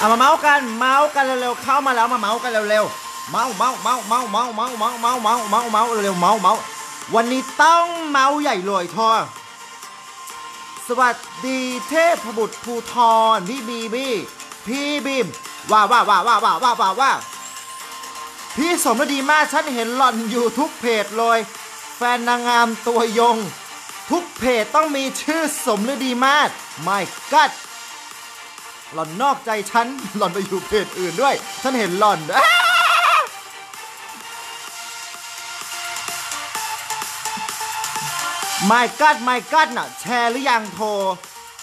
เอามาเมาส์กันเมาส์กัน เร็วๆ เข้ามาแล้วมาเมาส์กันเร็วๆเมาส์เมาส์เมาส์เมาส์เมาส์เมาส์เมาส์เมาส์เมาส์เมาส์เมาส์เร็วเมาส์เมาส์วันนี้ต้องเมาส์ใหญ่เลยทอ สวัสดีเทพบุตรภูทรพี่บีบี้พี่บีมว่าว่าว่าว่าว่าว่าว่าว่าพี่สมดีมากฉันเห็นหล่อนอยู่ทุกเพจเลย แฟนนางงามตัวยง ทุกเพจต้องมีชื่อสมฤดีมากไม่กัดหล่อนนอกใจฉันหล่อนไปอยู่เพจอื่นด้วย ฉันเห็นหล่อนไม่กัดไม่กัดน่ะ แชร์หรือยังโทร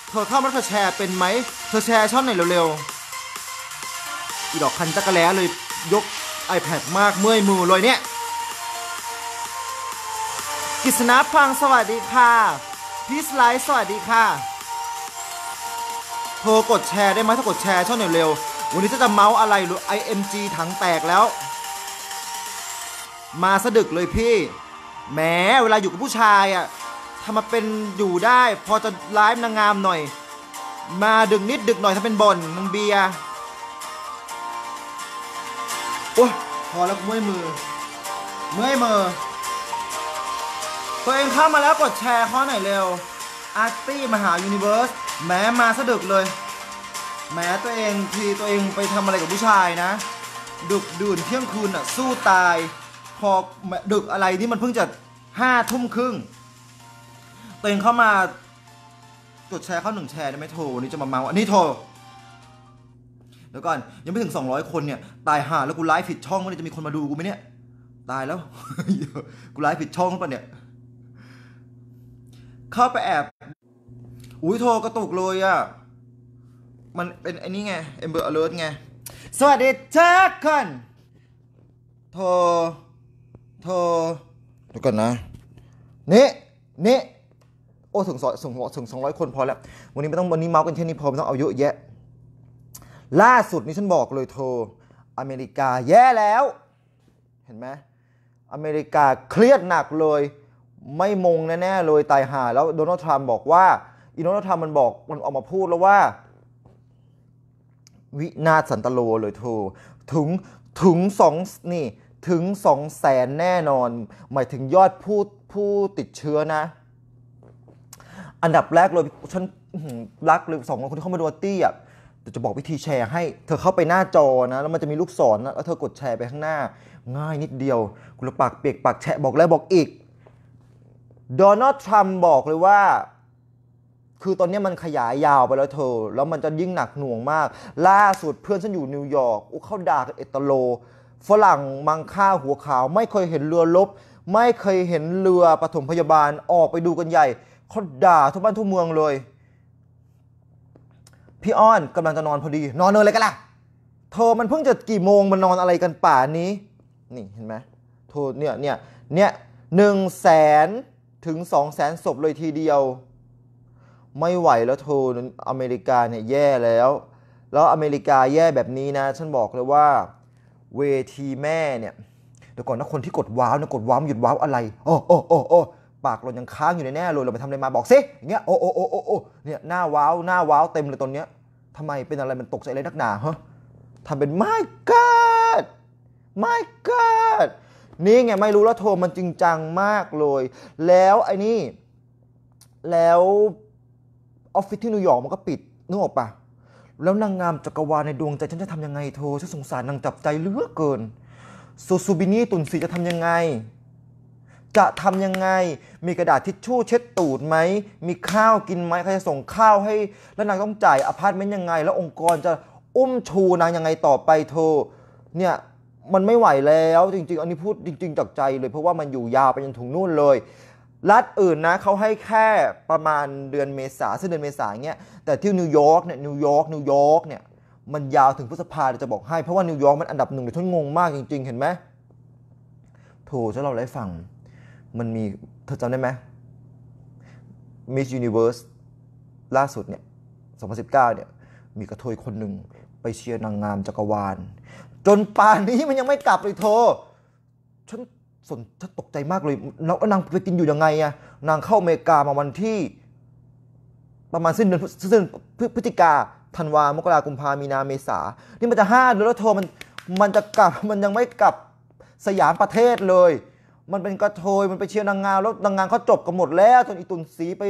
เธอเข้ามาเธอแชร์เป็นไหมเธอแชร์ช่องไหนเร็วๆ อีดอกคันจักรแล้เลยยก iPad มากเมื่อยมือเลยเนี่ย กิษณาพังสวัสดีค่ะพีสไลท์สวัสดีค่ะธอกดแชร์ได้ไหมถ้ากดแชร์ช่องหน่อยเร็ววันนี้จะจะเมาส์อะไรหรือ IMG ถังแตกแล้ว มาสะดึกเลยพี่แหมเวลาอยู่กับผู้ชายอะ่ะทำมาเป็นอยู่ได้ พอจะไลฟ์นางงามหน่อย มาดึกนิดดึกหน่อยถ้าเป็นบนนังเบียโอ้ยพอแล้วเมื่อยมือ เมื่อยมือตัวเองเข้ามาแล้วกดแชร์ข้อไหนเร็วอาร์ตี้มหายูนิเวอร์สแม้มาสะดึกเลย แม้ตัวเองทีตัวเองไปทำอะไรกับผู้ชายนะ ดึกดื่นเที่ยงคืนอ่ะสู้ตาย พอดึกอะไรนี่มันเพิ่งจะห้าทุ่มครึ่งตัวเองเข้ามากดแชร์เข้าหนึ่งแชร์ได้ไหมโทรนี่จะมาเมาอันนี้โทรเดี๋ยวก่อนยังไม่ถึงสองร้อยคนเนี่ยตายห่าแล้วกูไลฟ์ผิดช่องมันจะมีคนมาดูกูไหมเนี่ยตายแล้วกูไลฟ์ผิดช่องป่ะเนี่ย เข้าไปแอบอุ้ยโทรกระตุกเลยอะ่ะ มันเป็นไอ้นี่ไงอ m b e r Alert ไง สวัสดีทุกคนโทรโทรเดี๋ยวก่อนนะนี่นี่โอ้ถึงสองถึงถึงสองร้อยคนพอแล้ว วันนี้ไม่ต้องวันนี้เมาส์กันแค่นี้พอไม่ต้องเอาเยอะแยะล่าสุดนี่ฉันบอกเลยโทรอเมริกาแย่แล้ว เห็นไหมอเมริกาเครียดหนักเลย ไม่มงแน่ๆเลยตายหาแล้วโดนัลด์ทรัมป์บอกว่าอินโนธรรมมันบอกมันออกมาพูดแล้วว่า วินาสันตโลเลยทูถึงถึงสองนี่ถึงสองแสนแน่นอนหมายถึงยอดผู้ผู้ติดเชื้อนะ อันดับแรกเลย ฉันรักหรือสองคนที่เข้ามาดูตี้อ่ะจะบอกวิธีแชร์ให้เธอเข้าไปหน้าจอนะแล้วมันจะมีลูกศรนะแล้วเธอกดแชร์ไปข้างหน้า ง่ายนิดเดียวคุณปากเปียกปากแฉะบอกแล้วบอกอีกโดนัลด์ทรัมป์บอกเลยว่าคือตอนนี้มันขยายยาวไปแล้วเธอ แล้วมันจะยิ่งหนักหน่วงมาก ล่าสุดเพื่อนฉันอยู่นิวยอร์กอุเขาด่ากันเอตโล ฝรั่งมังค่าหัวขาวไม่เคยเห็นเรือลบ ไม่เคยเห็นเรือปฐมพยาบาลออกไปดูกันใหญ่ เขาด่าทุกบ้านทุกเมืองเลย พี่อ้อนกำลังจะนอนพอดี นอนเลยกันล่ะ เธอมันเพิ่งจะกี่โมงมันนอนอะไรกันป่านี้ นี่เห็นไหมเธอเนี่ยเนี่ยเนี่ยหนึ่งแสนถึงสองแสนศพเลยทีเดียวไม่ไหวแล้วโทนอเมริกาเนี่ยแย่แล้ว แล้วอเมริกาแย่แบบนี้นะ ฉันบอกเลยว่า เวทีแม่เนี่ยเดี๋ยวก่อนนะคนที่กดว้าวนะกดว้าวหยุดว้าวอะไรโอ้โอ้โอ้โอ้ปากเรายังค้างอยู่ในแน่เลยเราไปทำอะไรมาบอกสิอย่างเงี้ยโอ้โอ้โอ้โอ้เนี่ยหน้าว้าวหน้าว้าวเต็มเลยตอนเนี้ยทำไมเป็นอะไรมันตกใจอะไรนักหนาฮะทำเป็น my god my god นี่ไงไม่รู้แล้วโทรมันจริงจังมากเลย แล้วไอ้นี่แล้วออฟฟิศที่นิวยอร์กมันก็ปิดนึกออกปะแล้วนางงามจักรวาลในดวงใจฉันจะทำยังไงเธอฉันสงสารนางจับใจเลือเกินซูซูบินี่ตุนสีจะทำยังไง จะทำยังไงมีกระดาษทิชชู่เช็ดตูดไหมมีข้าวกินไหมใครจะส่งข้าวให้ แล้วนางต้องจ่ายอพาร์ตเมนต์ยังไง แล้วองค์กรจะอุ้มชูนางยังไงต่อไปเธอเนี่ยมันไม่ไหวแล้วจริง ๆอันนี้พูดจริงๆ จากใจเลยเพราะว่ามันอยู่ยาวไปจนถึงนู่นเลยรัฐอื่นนะเขาให้แค่ประมาณเดือนเมษา ซึ่งเดือนเมษาเงี้ย แต่ที่นิวยอร์กเนี่ยนิวยอร์กนิวยอร์กเนี่ยมันยาวถึงพฤษภาจะบอกให้เพราะว่า นิวยอร์กมันอันดับหนึ่งเลยฉันงงมากจริง ๆ เห็นไหมโถจะเราได้ฟัง มันมีเธอจำได้ไหมมิสยูนิเวอร์สล่าสุดเนี่ย 2019 เนี่ย มีกระเทยคนหนึ่งไปเชียร์นางงามจักรวาล จนป่านนี้มันยังไม่กลับเลยโธฉันสนถ้าตกใจมากเลยแล้วนางไปกินอยู่ยังไงอะนางเข้าอเมริกามาวันที่ ประมาณสิ้นเดือนสิ้นพฤศจิกาธันวามกรากุมภามีนาเมษานี่มันจะห้าเดือนแล้วเธอมันมันจะกลับมันยังไม่กลับสยามประเทศเลย มันเป็นกระโทยมันไปเชียร์นางงามแล้วนางงามเขาจบกันหมดแล้วจนอีตุนสีไป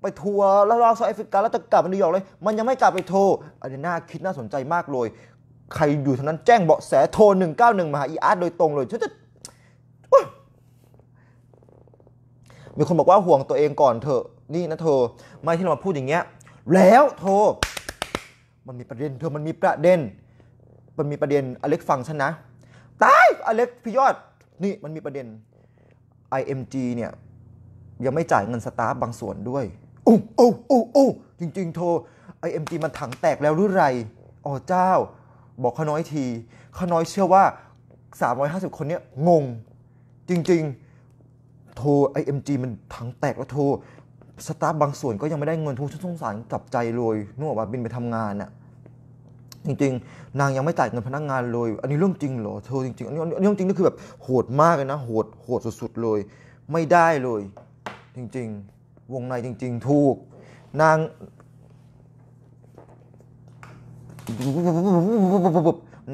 ไปทัวร์แล้วลราซาทแอฟริกาแล้วจะกลับมานิวยอร์กเลย มันยังไม่กลับไปโทร อันนี้น่าคิดน่าสนใจมากเลย ใครอยู่ทางนั้นแจ้งเบาะแสโทร 191 มาหาอีอาร์ตโดยตรงเลยฉันจะมีคนบอกว่าห่วงตัวเองก่อนเถอะนี่นะเธอไม่ที่เรามาพูดอย่างเงี้ยแล้วเธอมันมีประเด็นเธอมันมีประเด็น มันมีประเด็นอเล็กฟังฉันนะตายอเล็กพี่ยอดนี่มันมีประเด็น IMG เนี่ย ยังไม่จ่ายเงินสตาร์บางส่วนด้วยอู้อ้โอ้โอ้จริงๆ โทร IMG มันถังแตกแล้วหรือไรอ๋อเจ้า บอกขาน้อยทีขาน้อยเชื่อว่า 350 คนเนี้ยงงจริงๆโทรไอเอ็มจีมันถังแตกแล้วโทรสตาฟบางส่วนก็ยังไม่ได้เงินทุนสงสารจับใจเลยนึกว่าบินไปทำงานน่ะจริงๆ นางยังไม่จ่ายเงินพนักงานเลย อันนี้เรื่องจริงเหรอเธอจริงๆอันนี้เรื่องจริงนี่คือแบบโหดมากเลยนะโหดโหดสุดๆเลย ไม่ได้เลย จริงๆ วงในจริงๆถูก นาง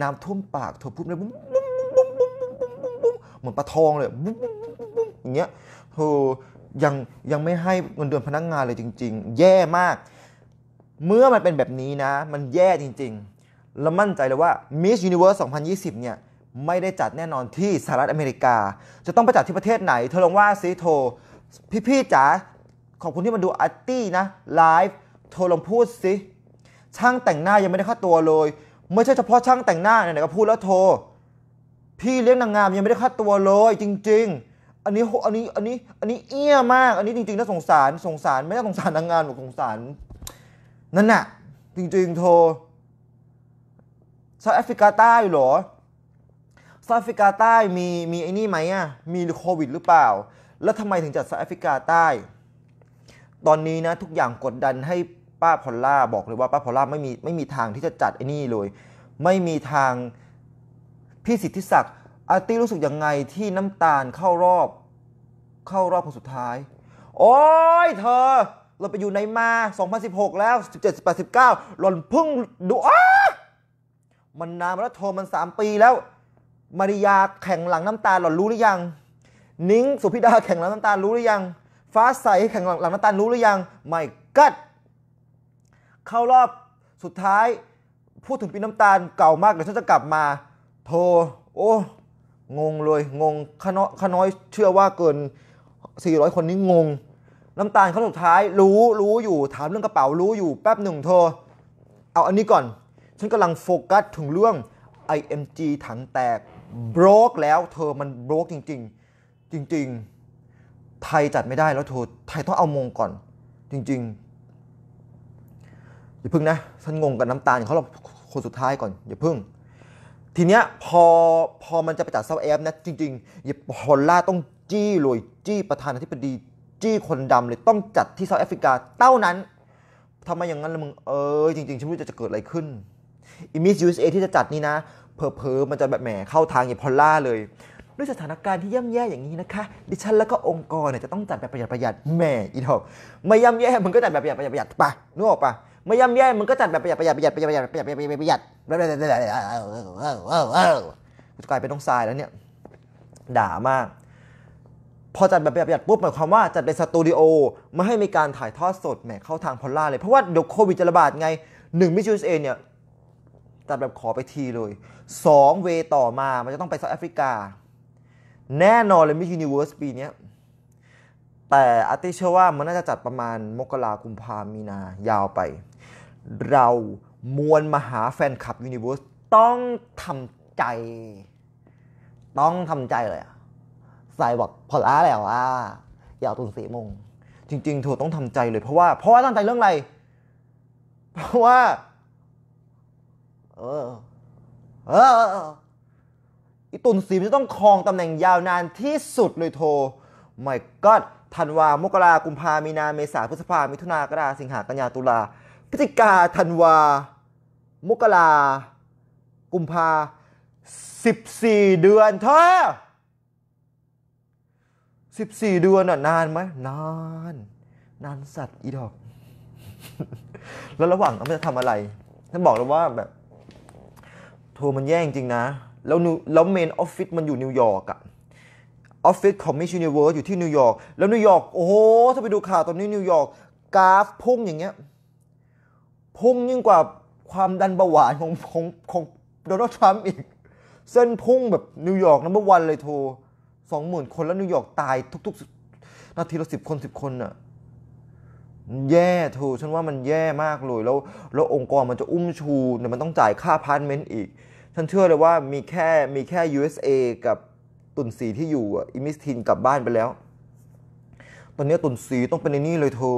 น้ำท่วมปากเธอพูดเลยบุ้มบุ้มบุ้มบุ้มบุ้มบุ้มเหมือนปลาทองเลยบุ้มบุ้มอย่างเงี้ยโหยัง ยังไม่ให้เงินเดือนพนักงงานเลยจริงๆ แย่มาก เมื่อมันเป็นแบบนี้นะ มันแย่จริงๆ แลามั่นใจเลยว่า Miss Universe 2020 เนี่ย ไม่ได้จัดแน่นอนที่สหรัฐอเมริกา จะต้องไปจัดที่ประเทศไหนเธอลองว่าซิโทร พี่ๆจ๋า ขอบคุณที่มาดูอาร์ตี้นะ ไลฟ์ โทรลองพูดสิ ช่างแต่งหน้ายังไม่ได้ค่าตัวเลยไม่ใช่เฉพาะช่างแต่งหน้าไหนๆก็พูดแล้วโทร พี่เลี้ยงนางงามยังไม่ได้ค่าตัวเลยจริง ๆอันนี้อันนี้อันนี้อันนี้เอี้ยมากอันนี้จริงๆน่าสงสารสงสารไม่น่าสงสารนางงานหรอกสงสาร นั่นน่ะจริงๆโทรซาแอฟริกาใต้หรอซาแอฟริกาใต้มีมีไอ้นี่ไหมอ่ะมีโควิด หรือเปล่า แล้วทำไมถึงจัดซาแอฟริกาใต้ ตอนนี้นะทุกอย่างกดดันให้ป้าพอลล่าบอกเลยว่าป้าพอลล่าไม่มีไม่มีทางที่จะจัดไอ้นี่เลยไม่มีทางพี่สิทธิศักดิ์อาร์ตี้รู้สึกยังไงที่น้ำตาลเข้ารอบ เข้ารอบคนสุดท้ายโอ้ยเธอ เราไปอยู่ในมา 2016 แล้ว 17 18 19หล่นพึ่งดูอ้ามันนานมาแล้วโทรมัน 3 ปีแล้ว มาริยาแข่งหลังน้ำตาลหล่อนรู้หรือยังนิ้งสุพิดาแข่งหลังน้ำตาลรู้หรือยัง ฟ้าใสแข่งหลังน้ำตาลรู้หรือยังไม่กัดเข้ารอบสุดท้าย พูดถึงปีน้ำตาลเก่ามากเดี๋ยวฉันจะกลับมา โทรโอ้งงเลย งงขน้อยขน้อยเชื่อว่าเกิน 400 คนนี้งง น้ำตาลเขาสุดท้ายรู้ รู้ อยู่ ถามเรื่องกระเป๋ารู้อยู่ แป๊บหนึ่งเธอเอาอันนี้ก่อน ฉันกำลังโฟกัสถึงเรื่อง IMG ถังแตกบล็อกแล้วเธอมันบล็อกจริง ๆ จริง ๆ ไทยจัดไม่ได้แล้วเธอไทยต้องเอามงก่อน จริง ๆ อย่าพึ่งนะ ฉันงงกับน้ำตาลเขาเราคนสุดท้ายก่อน อย่าพึ่งทีเนี้ยพอพอมันจะไปจัดเซาแอฟนะจริงๆฮอลล่าต้องจี้เลยจี้ประธานาธิบดีจี้คนดำเลยต้องจัดที่เซาแอฟริกาเต้านั้นทำไมอย่างนั้นละมึงเออจริงๆฉันไม่รู้จะเกิดอะไรขึ้นอิมิสยูเอที่จะจัดนี่นะเพอเพอมันจะแบบแหมเข้าทางอย่าพอลล่าเลยด้วยสถานการณ์ที่ย่ำแย่อย่างนี้นะคะดิฉันแล้วก็องค์กรเนี่ยจะต้องจัดแบบประหยัดประหยัดแหมอีทอกไม่ย่ำแย่มันก็จัดแบบประหยัดประหยัดประหยัดปะนึกออกปะไม่ย่ำแย่มึงก็จัดแบบประหยัดประหยัดประหยัดประหยัดประหยัดประหยัดประหยัดประหยัดประหยัดประหยัดกลายเป็นต้องทรายแล้วเนี่ย ด่ามาก พอจัดแบบประหยัดปุ๊บหมายความว่าจัดเป็นสตูดิโอไม่ให้มีการถ่ายทอดสดแหมเข้าทางพอลล่าเลย เพราะว่าเดี๋ยวโควิดจะระบาดไงหนึ่งมิจูสเอเนี่ยจัดแบบขอไปทีเลยสองเว ต่อมา มันจะต้องไปเซาท์แอฟริกาแน่นอนเลยมิจูนิเวิร์สปีนี้แต่อัร์ติเชื่อว่ามันน่าจะจัดประมาณมกราคุมพามีนายาวไปเรามวลมหาแฟนคลับยูนิเวอร์สต้องทำใจ ต้องทำใจเลยอะใส่บอกพอล้าแล้วอ่อย่าตุนสีมง จริงๆเธอต้องทำใจเลยเพราะว่าเพราะว่าตั้งใจเรื่องอะไร เพราะว่า เออเออ อีตุนสีจะต้องครองตำแหน่งยาวนานที่สุดเลยโทไม่ก็ธันวามกรากุมภามีนา เมษาพฤษภามิถุนากรกฎาสิงหากันยาตุลาพฤศจิกา ธันวา มกรา กุมภาสิบสี่เดือนเธอสิบสี่เดือนอ่ะนานไหม นาน นานสัตว์อีดอก แล้วระหว่างเขาจะทำอะไรท่านบอกแล้วว่าแบบโทรมันแย่จริงนะ แล้วแล้วเมนออฟฟิศมันอยู่นิวยอร์กอะออฟฟิศของมิชชันเวิร์สอยู่ที่นิวยอร์ก แล้วนิวยอร์ก โอ้โหถ้าไปดูข่าวตอนนี้นิวยอร์กกราฟพุ่งอย่างเงี้ยพุ่งยิ่งกว่าความดันเบาหวานของของของโดนัลด์ทรัมป์อีก เส้นพุ่งแบบนิวยอร์กนัมเบอร์วันเลยโทรสองหมื่นคนแล้วนิวยอร์กตายทุกๆนาทีละสิบคนสิบคนอะแย่ yeah, ทูฉันว่ามันแย่มากเลย แล้วแล้วองค์กรมันจะอุ้มชูเนี่ยมันต้องจ่ายค่าพาร์ทเมนต์อีก ฉันเชื่อเลยว่ามีแค่มีแค่ USA กับตุนสีที่อยู่อิมิสทินกลับบ้านไปแล้ว ตอนนี้ตุนสีต้องเป็นในนี่เลยทู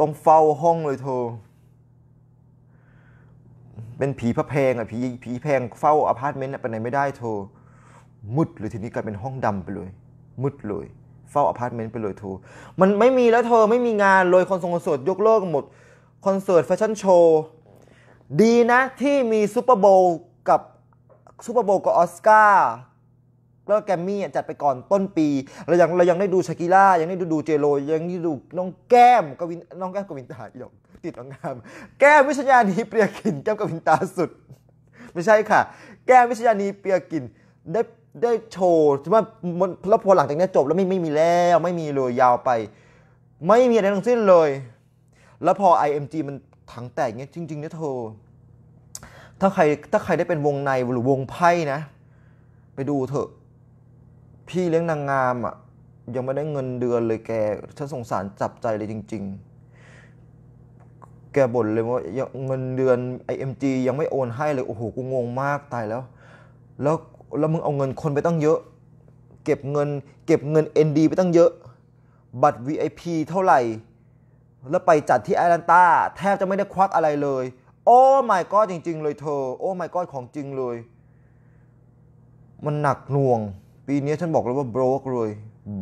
ต้องเฝ้าห้องเลยเธอเป็นผีพระแพงอ่ะผีผีแพงเฝ้าอพาร์ตเมนต์ไปไหนไม่ได้เธอมืดเลยทีนี้กลายเป็นห้องดำไปเลย มืดเลย เฝ้าอพาร์ตเมนต์ไปเลยเธอมันไม่มีแล้วเธอไม่มีงานเลยคอนเสิร์ตยกเลิกหมด คอนเสิร์ตแฟชั่นโชว์ดีนะที่มีซูเปอร์โบว์กับซูเปอร์โบว์กับออสการ์แล้วแกมมี่จัดไปก่อนต้นปี เรายังเรายังได้ดูชากิล่ายังได้ดูดูเจโร ยังได้ดูน้องแก้มกวินน้องแก้มกวินตาหยกติดน้องงาม แก้มวิชญานีเปียกินแก้มกวินตาสุด ไม่ใช่ค่ะ แก้มวิชญานีเปียกิน ได้ได้โชว์ว่าแล้วพอหลังจากนี้จบแล้วไม่ไม่มีแล้วไม่มีเลยยาวไป ไม่มีอะไรทั้งสิ้นเลย แล้วพอ IMG มันถังแตกเงี้ยจริงๆเนะเธอถ้าใครถ้าใครได้เป็นวงในหรือวงไพ่นะ ไปดูเถอะพี่เลี้ยงนางงามอะ่ะยังไม่ได้เงินเดือนเลยแกฉันสงสารจับใจเลยจริง ๆ แกบ่นเลยว่า เงินเดือนไออเ็มจียังไม่โอนให้เลยโอ้โหกูงงมากตายแล้ว แล้วแล้วมึงเอาเงินคนไปตั้งเยอะ เก็บเงินเก็บเงินเอ็นดีไปตั้งเยอะ บัตร VIP เท่าไหร่ แล้วไปจัดที่แอรแลนตาแทบจะไม่ได้ควักอะไรเลย โอ้ไม่ก็จริงๆเลยเธอ โอ้ไม่ก็ของจริงเลย มันหนักหน่วงปีนี้ฉันบอกเลยว่า broke เลย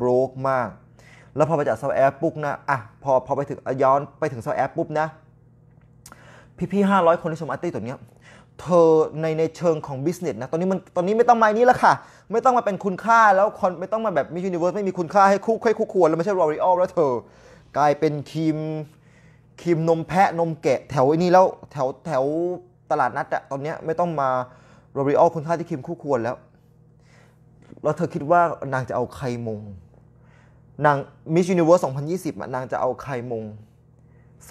broke มาก แล้วพอไปจากเซาแอร์ปุ๊บนะอ่ะพอพอไปถึงย้อนไปถึงเซาแอร์ปุ๊บนะ พี่ๆห้าร้อยคนที่ชมอาร์ตี้ตัวเนี้ย เธอในในเชิงของบิสเนสนะ ตอนนี้มันตอนนี้ไม่ต้องมานี้แล้วค่ะ ไม่ต้องมาเป็นคุณค่าแล้วคอนไม่ต้องมาแบบมิชยูนิเวิร์สไม่มีคุณค่าให้คู่ค่อยคู่ควรแล้วไม่ใช่รอริออลแล้วเธอ กลายเป็นครีมครีมนมแพะนมแกะ แถวไอ้นี่แล้วแถวแถวตลาดนัดอะตอนนี้ไม่ต้องมารอริออลคุณค่าที่ครีมคู่ควรแล้วแล้วเธอคิดว่านางจะเอาใครมง นางมิชยูนิเวิร์ส2020นางจะเอาใครมง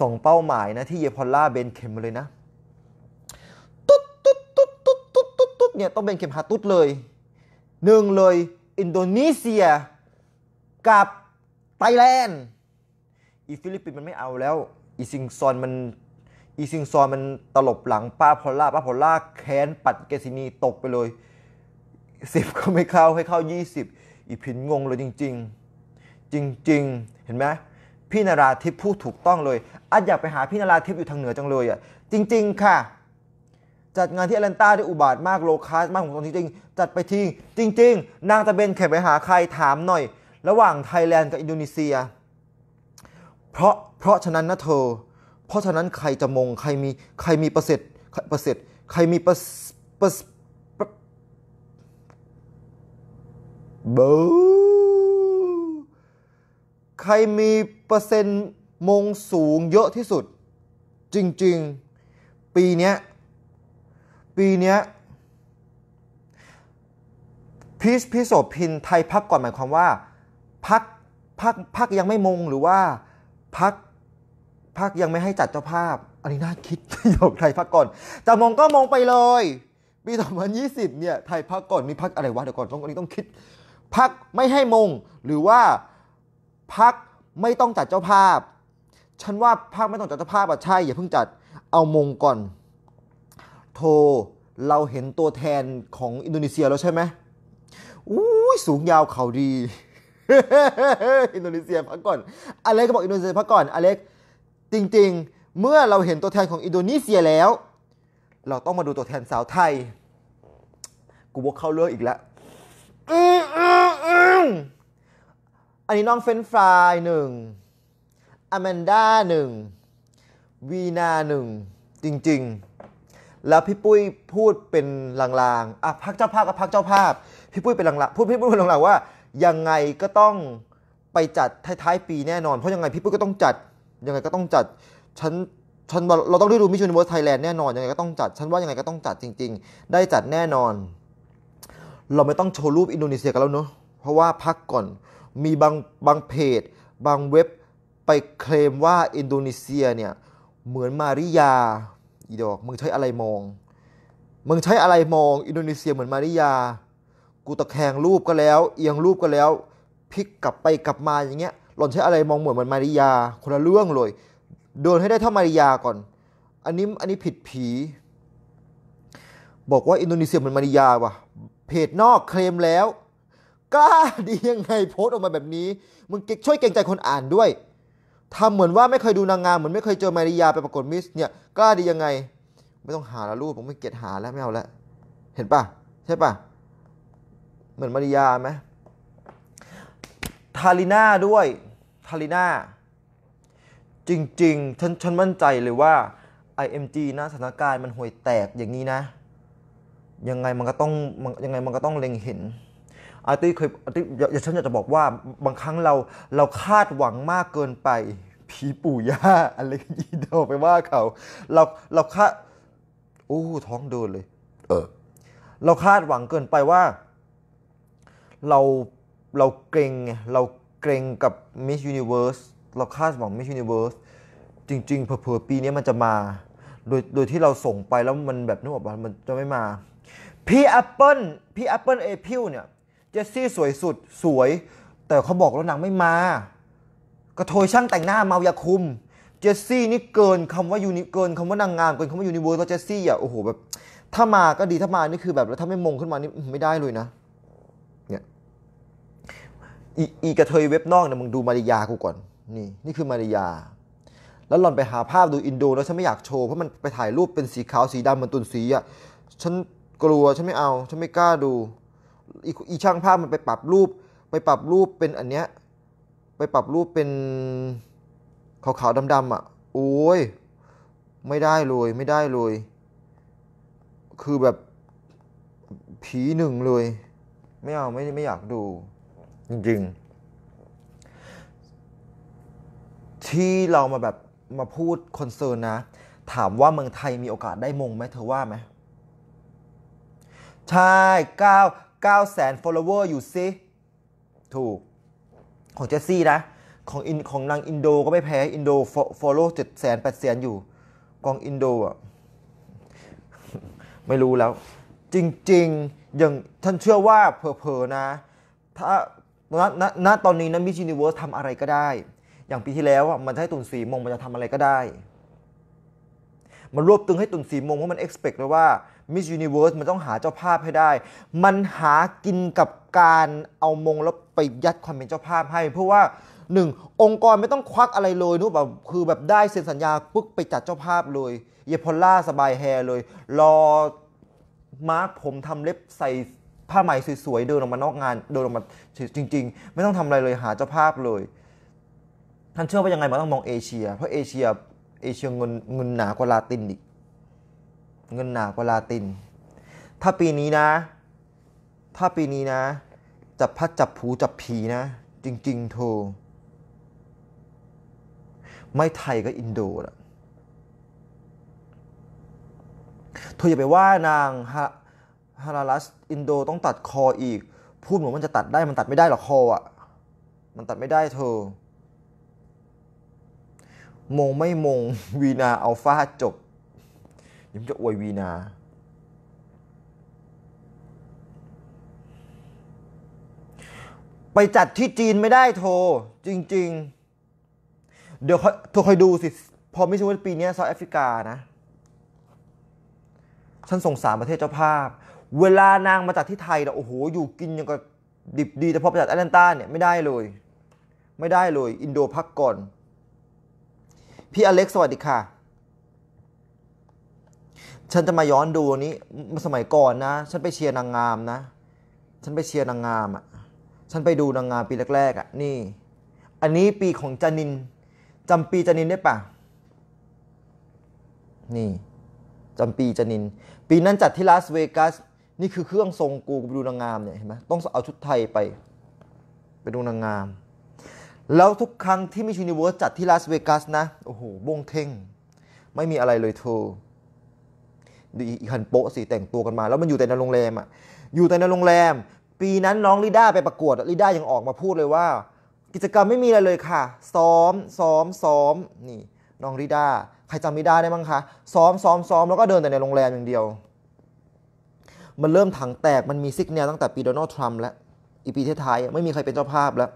สองเป้าหมายนะที่เยพอลล่าเบนเข็มเลยนะตุ๊ดตุ๊ดตุ๊ดตุ๊ดตุ๊ดตุ๊ดตุ๊ดเนี่ยต้องเบนเข็มหาตุ๊ดเลย หนึ่งเลยอินโดนีเซียกับไทยแลนด์อีฟิลิปปินส์มันไม่เอาแล้ว อีซิงซอนมันอีซิงซอนมันตลบหลังป้าพอลล่าป้าพอลล่าแค้นปัดเกซินีตกไปเลยสิบก็ไม่เข้าให้เข้า 20 อีพินงงเลยจริง ๆ จริงๆเห็นไหมพี่นาราทิพย์พูดถูกต้องเลยอัดอยากไปหาพี่นาราทิพย์อยู่ทางเหนือจังเลยอ่ะจริงๆค่ะ จัดงานที่แอตแลนตาได้อุบาทมากโลคาสมากของตรงจริงจัดไปทิงจริง ๆ นางตะเบนแข่งไปหาใครถามหน่อย ระหว่างไทยแลนด์กับอินโดนีเซียเพราะเพราะฉะนั้นนะเธอเพราะฉะนั้นใครจะมงใครมีใครมีประสิทธิ์ประสิทธิ์ใครมีประบูใครมีเปอร์เซ็นต์มงสูงเยอะที่สุด จริง ๆ ปีเนี้ย ปีเนี้ย พีชพิโสพินไทยพักก่อนหมายความว่า พักพักพักยังไม่มงหรือว่าพักพักยังไม่ให้จัดเจ้าภาพ อันนี้น่าคิดโยกไทยพักก่อน จะมงก็มงไปเลย ปีสองพันยี่สิบเนี่ยไทยพักก่อน มีพักอะไรวะเดี๋ยวก่อนต้องอันนี้ต้องคิดพักไม่ให้มงหรือว่าพักไม่ต้องจัดเจ้าภาพ ฉันว่าพักไม่ต้องจัดเจ้าภาพอ่ะใช่อย่าเพิ่งจัดเอามงก่อน โทรเราเห็นตัวแทนของอินโดนีเซียแล้วใช่ไหมอู้สูงยาวเขาดี อินโดนีเซียพักก่อนอเล็กก็บอกอินโดนีเซียพักก่อนอเล็กจริง ๆ เมื่อเราเห็นตัวแทนของอินโดนีเซียแล้ว เราต้องมาดูตัวแทนสาวไทยกูบอกเข้าเรื่องอีกแล้วอันนี้น้องเฟนฟรายหนึ่งอแมนด้าหนึ่งวีนาหนึ่ง จริงๆ แล้วพี่ปุ้ยพูดเป็นลางๆอ่ะพักเจ้าภาพกับพักเจ้าภาพ พี่ปุ้ยเป็นลางๆพูดพี่ปุ้ยเป็นลางๆว่า ยังไงก็ต้องไปจัดท้ายๆปีแน่นอน เพราะยังไงพี่ปุ้ยก็ต้องจัด ยังไงก็ต้องจัดฉันฉันเราต้องได้ดูมิชชันเวิร์สไทยแลนด์แน่นอน ยังไงก็ต้องจัด ฉันว่ายังไงก็ต้องจัดจริงๆ ได้จัดแน่นอน เราไม่ต้องโชว์รูปอินโดนีเซียกันแล้วเนาะเพราะว่าพักก่อนมีบางบางเพจบางเว็บไปเคลมว่าอินโดนีเซียเนี่ยเหมือนมาริยา อีดอกมึงใช้อะไรมองมึงใช้อะไรมองอินโดนีเซียเหมือนมาริยา กูตะแคงรูปก็แล้วเอียงรูปก็แล้วพลิกกลับไปกลับมาอย่างเงี้ยหล่อนใช้อะไรมองเหมือนมันมาริยาคนละเรื่องเลยเดินให้ได้เท่ามาริยาก่อน อันนี้อันนี้ผิดผี บอกว่าอินโดนีเซียเหมือนมาริยาว่ะเพจนอกเคลมแล้วกล้าดียังไงโพสต์ออกมาแบบนี้ มึงช่วยเกรงใจคนอ่านด้วยทำเหมือนว่าไม่เคยดูนางงามเหมือนไม่เคยเจอมาริยาไปประกวดมิสเนี่ยกล้าดียังไงไม่ต้องหาละรูปผมไม่เก็ตหาแล้วไม่เอาละเห็นปะใช่ปะเหมือนมาริยาไหมทาลิน่าด้วยทาลิน่าจริงๆฉันฉันมั่นใจเลยว่า IMG นะสถานการณ์มันห่วยแตกอย่างนี้นะ ยังไงมันก็ต้องยังไงมันก็ต้องเล็งเห็นอาร์ตี้เคยอาร์ตี้อย่าฉันอยากจะบอกว่าบางครั้งเรา เราคาดหวังมากเกินไปผีปู่ย่าอะไรยีเดาไปว่าเขาเราเราคาดโอ้ท้องเดินเลยเออเราคาดหวังเกินไปว่า เราเราเกรงเราเกรงกับมิสยูนิเวอร์สเราคาดหวังมิสยูนิเวอร์สจริงๆเผื่อปีนี้มันจะมาโดยโดยที่เราส่งไปแล้วมันแบบนึกออกป่ะมันจะไม่มา พี่แอปเปิลพี่แอปเปิลเอพิลเนี่ยเจสซี่สวยสุดสวย แต่เขาบอกแล้วนางไม่มา กระโทยช่างแต่งหน้าเมายาคุมเจสซี่นี่เกินคำว่ายูนิเกินคำว่านางงามเกินคำว่ายูนิเวอร์แล้วเจสซี่อ่ะโอ้โหแบบถ้ามาก็ดีถ้ามานี่คือแบบแล้วถ้าไม่มงขึ้นมานี่ไม่ได้เลยนะเนี่ยอีอีกระเทยเว็บนอกเนี่ยมึงดูมาริยากูก่อน นี่นี่คือมาริยาแล้วหล่อนไปหาภาพดูอินโดแล้วฉันไม่อยากโชว์ เพราะมันไปถ่ายรูปเป็นสีขาวสีดำมันตุนสีอ่ะฉันกลัวฉันไม่เอาฉันไม่กล้าดูอีช่างภาพมันไปปรับรูป ไปปรับรูปเป็นอันเนี้ยไปปรับรูปเป็น ขาวๆ ดำๆ อ่ะ โอ้ย ไม่ได้เลย ไม่ได้เลย คือแบบผีหนึ่งเลย ไม่เอาไม่ไม่อยากดู จริงๆ ที่เรามาแบบมาพูดคอนเซิร์นนะ ถามว่าเมืองไทยมีโอกาสได้มงไหมเธอว่าไหม ใช่ก้าว9 0 0 0 0 follower อยู่ซิถูก ของเจสซี่นะ ของอิน ของนางอินโดก็ไม่แพ้ อินโด follow 7 0 0 0แสนแแสนอยู่กองอินโดอ่ะ ไม่รู้แล้ว จริงๆอย่าง ท่านเชื่อว่าเพอๆ นะ ถ้าณณณตอนนี้นะมิชินิเวิร์สทำอะไรก็ได้ อย่างปีที่แล้วอ่ะ มันให้ตุนสีมง มันจะทำอะไรก็ได้ มันรวบตึงให้ตุนสีมง เพราะมันเอ็กซ์เพกเลยว่ามิสยูนิเวิร์ส มันต้องหาเจ้าภาพให้ได้ มันหากินกับการเอามงแล้วไปยัดความเป็นเจ้าภาพให้ เพราะว่าหนึ่งองค์กรไม่ต้องควักอะไรเลยนู้แบบคือแบบได้เซ็นสัญญาปุ๊บไปจัดเจ้าภาพเลยเยพอลล่าสบายแฮเลย รอมาร์คผมทำเล็บใส่ผ้าใหม่สวยๆ เดินออกมานอกงานเดินออกมาจริงๆ ไม่ต้องทำอะไรเลยหาเจ้าภาพเลย ท่านเชื่อว่ายังไงมันต้องมองเอเชีย เพราะเอเชียเอเชียเงินเงินหนากว่าลาตินอีกเงินหนากว่าลาติน ถ้าปีนี้นะ ถ้าปีนี้นะจับพัดจับผูจับผีนะ จริงๆโท ไม่ไทยก็อินโดละเธอย่าไปว่านางฮาฮาราลัสอินโดต้องตัดคออีก พูดเหมือนมันจะตัดได้มันตัดไม่ได้หรอกคออะมันตัดไม่ได้เธอมงไม่มงวีนาอัลฟาจบยิ้มจะอวยวีนา ไปจัดที่จีนไม่ได้โทร จริงๆ เดี๋ยวเทรคอยดูสิ พอไม่ช่ว่าปีนี้เซาท์แอฟริกานะ ฉันสงสารประเทศเจ้าภาพ เวลานางมาจัดที่ไทยนะโอ้โหอยู่กินยังก็ดิบดี แต่พอไปจัดแอตแลนตาเนี่ย ไม่ได้เลย ไม่ได้เลย อินโดพักก่อน พี่อเล็กสวัสดีค่ะฉันจะมาย้อนดูนี้สมัยก่อนนะ ฉันไปเชียร์นางงามนะ ฉันไปเชียร์นางงามอ่ะ ฉันไปดูนางงามปีแรกๆอ่ะ นี่ อันนี้ปีของจันินจำปีจันินได้ปะ นี่จำปีจันิน ปีนั้นจัดที่ลาสเวกัส นี่คือเครื่องทรงกูไปดูนางงามเนี่ยเห็นไหมต้องเอาชุดไทยไป ไปดูนางงาม แล้วทุกครั้งที่มิชูนิเวิร์สจัดที่ลาสเวกัสนะ โอ้โหบงเท่งไม่มีอะไรเลยเธอดีคันโปะสีแต่งตัวกันมา แล้วมันอยู่แต่ในโรงแรมอ่ะอยู่แต่ในโรงแรม ปีนั้นน้องลิด้าไปประกวดลิด้ายังออกมาพูดเลยว่า กิจกรรมไม่มีอะไรเลยค่ะ ซ้อมซ้อมซ้อมนี่น้องลิด้าใครจำลิด้าได้มั้งคะซ้อมซ้อมซ้อมแล้วก็เดินแต่ในโรงแรมอย่างเดียว มันเริ่มถังแตกมันมีซิกเนียตั้งแต่ปีโดนัลด์ทรัมป์แล้วอีปีท้ายไม่มีใครเป็นเจ้าภาพแล้ว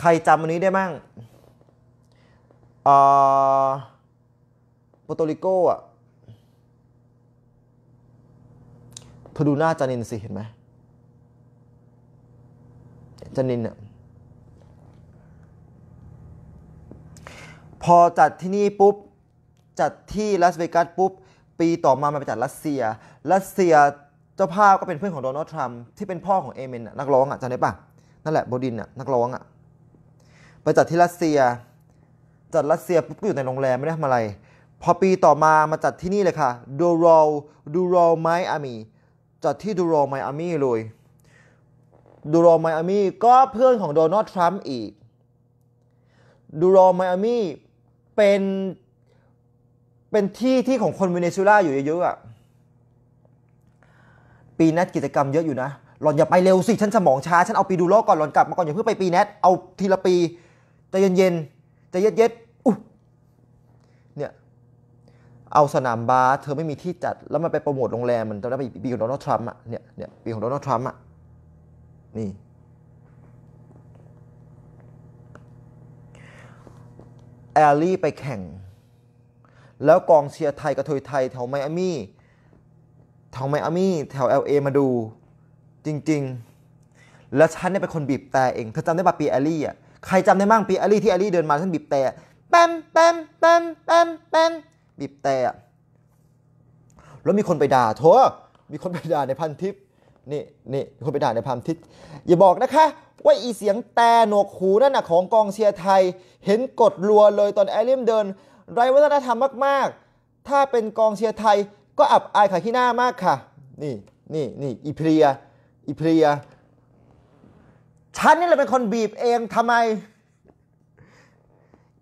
ใครจำอันนี้ได้มั้งอ่าโปโตริโกอ่ะอดูหน้าจานินสิเห็นไหมจานินเนี่ยพอจัดที่นี่ปุ๊บ จัดที่ลาสเวกัสปุ๊บ ปีต่อมา มาไปจัดรัสเซีย รัสเซียเจ้าภาพก็เป็นเพื่อนของโดนัลด์ทรัมป์ที่เป็นพ่อของเอเมนนักร้องอ่ะจำได้ปะนั่นแหละโบดินอ่ะนักร้องอ่ะ ไปจัดที่รัสเซีย จัดรัสเซียปุ๊บก็อยู่ในโรงแรมไม่ได้ทำอะไร พอปีต่อมา มาจัดที่นี่เลยค่ะดูรอลดูรอลไมอามีจัดที่ดูโรไมอามี่เลย ดูโรไมอามี่ก็เพื่อนของโดนัลด์ทรัมป์อีก ดูโรไมอามี่เป็นเป็นที่ที่ของคนเวเนซุเอลาอยู่เยอะๆอ่ะ ปีนัดกิจกรรมเยอะอยู่นะหล่อนอย่าไปเร็วสิฉันสมองช้าฉันเอาปีดูโรก่อนหล่อนกลับมาก่อนอย่าเพิ่งไปปีนัดเอาทีละปีใจเย็นๆใจเย็ดๆเอาสนามบาสเธอไม่มีที่จัด แล้วมันไปโปรโมทโรงแรมมันตอนนั้นปีของโดนัลด์ทรัมป์อ่ะเนี่ยเนี่ยปีของโดนัลด์ทรัมป์อ่ะนี่แอลลี่ไปแข่ง แล้วกองเชียร์ไทยกับทยไทยแถวไมอามี่แถวไมอามี่แถว LA มาดูจริง ๆ แล้วฉันเนี่ยเป็นคนบีบแต่เองเธอจำได้ป่ะปีแอลลี่อ่ะใครจำได้บ้างปีแอลลี่ที่แอลลี่เดินมาฉันบีบแต่แปมแปมแปมแปมแปมบีบแต่ แล้วมีคนไปด่าโถมีคนไปด่าในพันทิปนี่นี่มีคนไปด่าในพันทิปอย่าบอกนะคะว่าอีเสียงแต่หนวกหูนั่นนะของกองเชียร์ไทย เห็นกดรัวเลยตอนแอลิมเดิน ไรวัฒนธรรมมาก ๆ ถ้าเป็นกองเชียร์ไทยก็อับอายขายขี้หน้ามากค่ะ นี่นี่นี่อีเพลียอีเพลียฉันนี่แหละเป็นคนบีบเองทำไม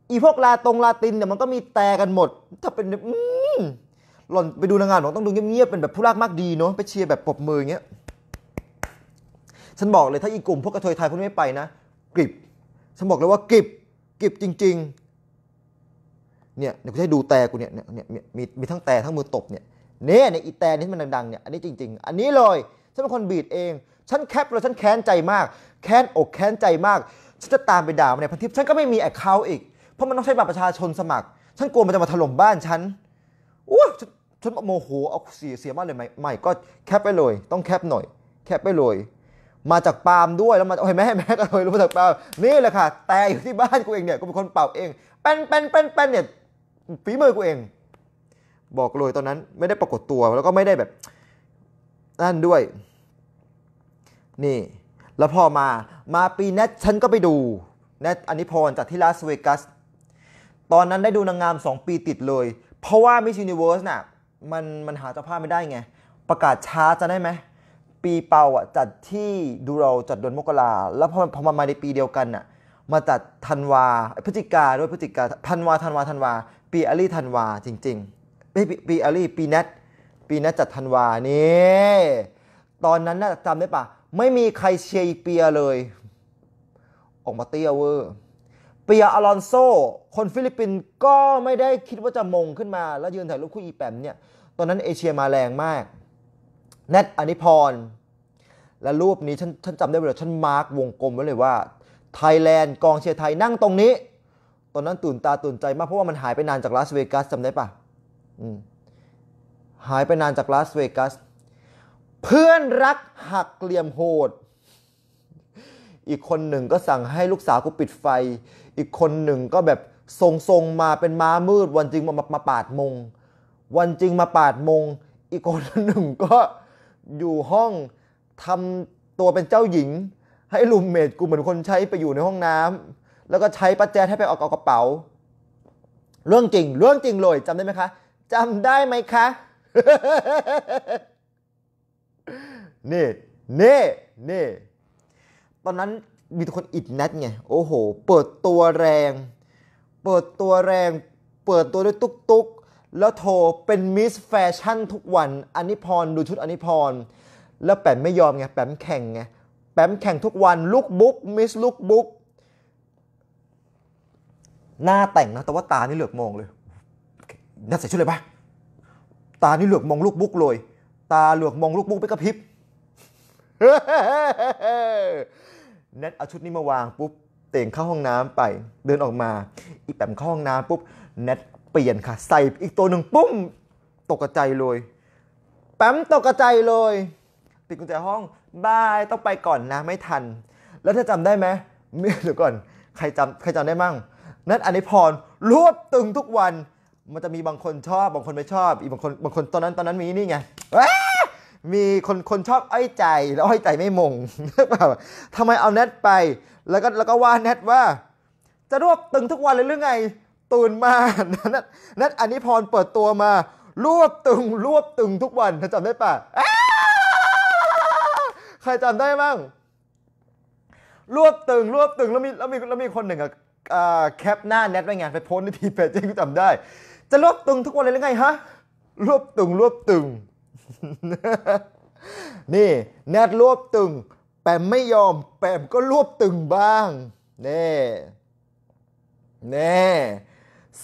อีพวกลาตรงลาตินเนี่ยมันก็มีแต่กันหมด ถ้าเป็นอืมหล่อนไปดูนางงามหล่อนต้องดูเงียบๆเป็นแบบผู้รากมากดีเนาะไปเชียร์แบบปรบมืออย่างเงี้ยฉันบอกเลยถ้าอีกลุ่มพวกกระเทยไทยพวกนี้ไม่ไปนะกริบฉันบอกเลยว่ากริบกริบจริงๆเนี่ยเดี๋ยวกูให้ดูแต่กูเนี่ยเนี่ยมีมีมีทั้งแต่ทั้งมือตบเนี่ยเนี่ยในอีแต่นี่มันดังๆเนี่ยอันนี้จริง ๆ อันนี้เลยฉันเป็นคนบีดเองฉันแคปแล้วฉันแค้นใจมาก แค้นอกแค้นใจมากฉันจะตามไปด่ามันในพันทิพย์ฉันก็ไม่มีแอคเคาท์อีกเพราะมันต้องใช้บัตรประชาชนสมัคร ฉันกลัวมันจะมาถล่มบ้านฉันอู้ฉันฉันโมโห เอาเสียเสียมากเลยไหมไม่ก็แคปไปเลย ต้องแคปหน่อย แคปไปเลย มาจากปาล์มด้วยแล้วมาเห็นไหมแม็ก็เลยรู้มาจากปาล์มนี่แหละค่ะ แต่อยู่ที่บ้านกูเองเนี่ยกูเป็นคนเป่าเองเป็นเป็นเป็นเป็นเนี่ยฝีมือกูเอง บอกเลยตอนนั้นไม่ได้ปรากฏตัวแล้วก็ไม่ได้แบบนั่นด้วย นี่ แล้วพอมา มาปีนัดฉันก็ไปดูนัดอันนี้พรจากที่ลาสเวกัสตอนนั้นได้ดูนางงาม 2 ปีติดเลย เพราะว่ามิชิ u นิเวิร์สน่ะมันมันหาเจ้าภาพไม่ได้ไงประกาศช้าจะได้ไหมปีเป่าอ่ะจัดที่ดูเราจัดเดือนมกราแล้วพอพอมามาในปีเดียวกันน่ะมาจัดธันวาพฤศจิกาด้วยพฤศจิกาธันวาธันวาธันวา ปีอารีธันวาจริงๆไม่ปีอารีปีนัตปีนัตจัดธันวานี่ตอนนั้นน่ะจำได้ปะไม่มีใครเชียร์เปียเลย ออกมาเตี้ยเวอร์เปียอลอนโซคนฟิลิปปินส์ก็ไม่ได้คิดว่าจะมงขึ้นมาแล้วยืนถ่ายรูปคู่อีแปมเนี่ย ตอนนั้นเอเชียมาแรงมาก แนทอนิพรและรูปนี้ฉันฉันจำได้เลยฉันมาร์กวงกลมไว้เลยว่าไทยแลนด์กองเชียร์ไทยนั่งตรงนี้ ตอนนั้นตื่นตาตื่นใจมากเพราะว่ามันหายไปนานจากลาสเวกัสจำได้ปะ หายไปนานจากลาสเวกัส เพื่อนรักหักเหลี่ยมโหด อีกคนหนึ่งก็สั่งให้ลูกสาวกูปิดไฟ อีกคนหนึ่งก็แบบทรงทรงมาเป็นม้ามืดวันจริงมามาปาดมงวันจริงมาปาดมงอีกคนหนึ่งก็อยู่ห้องทำตัวเป็นเจ้าหญิง ให้ลุมเมดกูเหมือนคนใช้ไปอยู่ในห้องน้ำ แล้วก็ใช้ปัจแจให้ไปออกกระเป๋า เรื่องจริงเรื่องจริงเลย จำได้ไหมคะ จำได้ไหมคะนี่นี่นี่ตอนนั้นมีคนอิดแนทไงโอ้โหเปิดตัวแรงเปิดตัวแรงเปิดตัวด้วยตุกตุกแล้วโทรเป็นมิสแฟชั่นทุกวันอันนิพรดูชุดอันนิพรแล้วแปมไม่ยอมไง แปมแข่งไง แปมแข่งทุกวันลุกบุ๊กมิสลุกบุ๊กหน้าแต่งนะแต่ว่าตานี่เหลือกมองเลยน่าใส่ชุดเลยปะตานี่เหลือกมองลูกบุ๊กเลย ตาเหลือกมองลูกบุ๊กไปกระพริบเน็ตเอาชุดนี้มาวางปุ๊บเตยงเข้าห้องน้ำไปเดินออกมา อีแปมเข้าห้องน้ำปุ๊บแนทเปลี่ยนค่ะ ใส่อีกตัวหนึ่งปุ๊มตกใจเลยแปมตกใจเลยปิดกุญแจห้องบายต้องไปก่อนนะไม่ทัน แล้วถ้าจำได้ไหมเม่เดี๋ยวก่อนใครจำใครจำได้มั่งนัทอนิพรรวบตึงทุกวันมันจะมีบางคนชอบบางคนไม่ชอบ อีกบางคนบางคนตอนนั้นตอนนั้นมีนี่ไงมีคนคนชอบอ้อยใจ แล้วอ้อยใจไม่มงล่าทำไมเอาแนทไป แล้วก็แล้วก็ว่าแนทว่าจะรวบตึงทุกวันเลยหรือไง ตื่นมาแนทแนอันนี้พรเปิดตัวมารวบตึงรวบตึงทุกวันเธอจำได้ปะใครจำได้บ้าง รวบตึงรวบตึงแล้วมีแล้วมีแล้วมีคนหนึ่งอะแคปหน้าแนทไว้ไงไปโพสในทีเพจจริงจำได้ จะรวบตึงทุกวันเลยหรือไงฮะรวบตึงรวบตึงนี่แนทรวบตึงแปมไม่ยอมแปมก็รวบตึงบ้างเน่เน่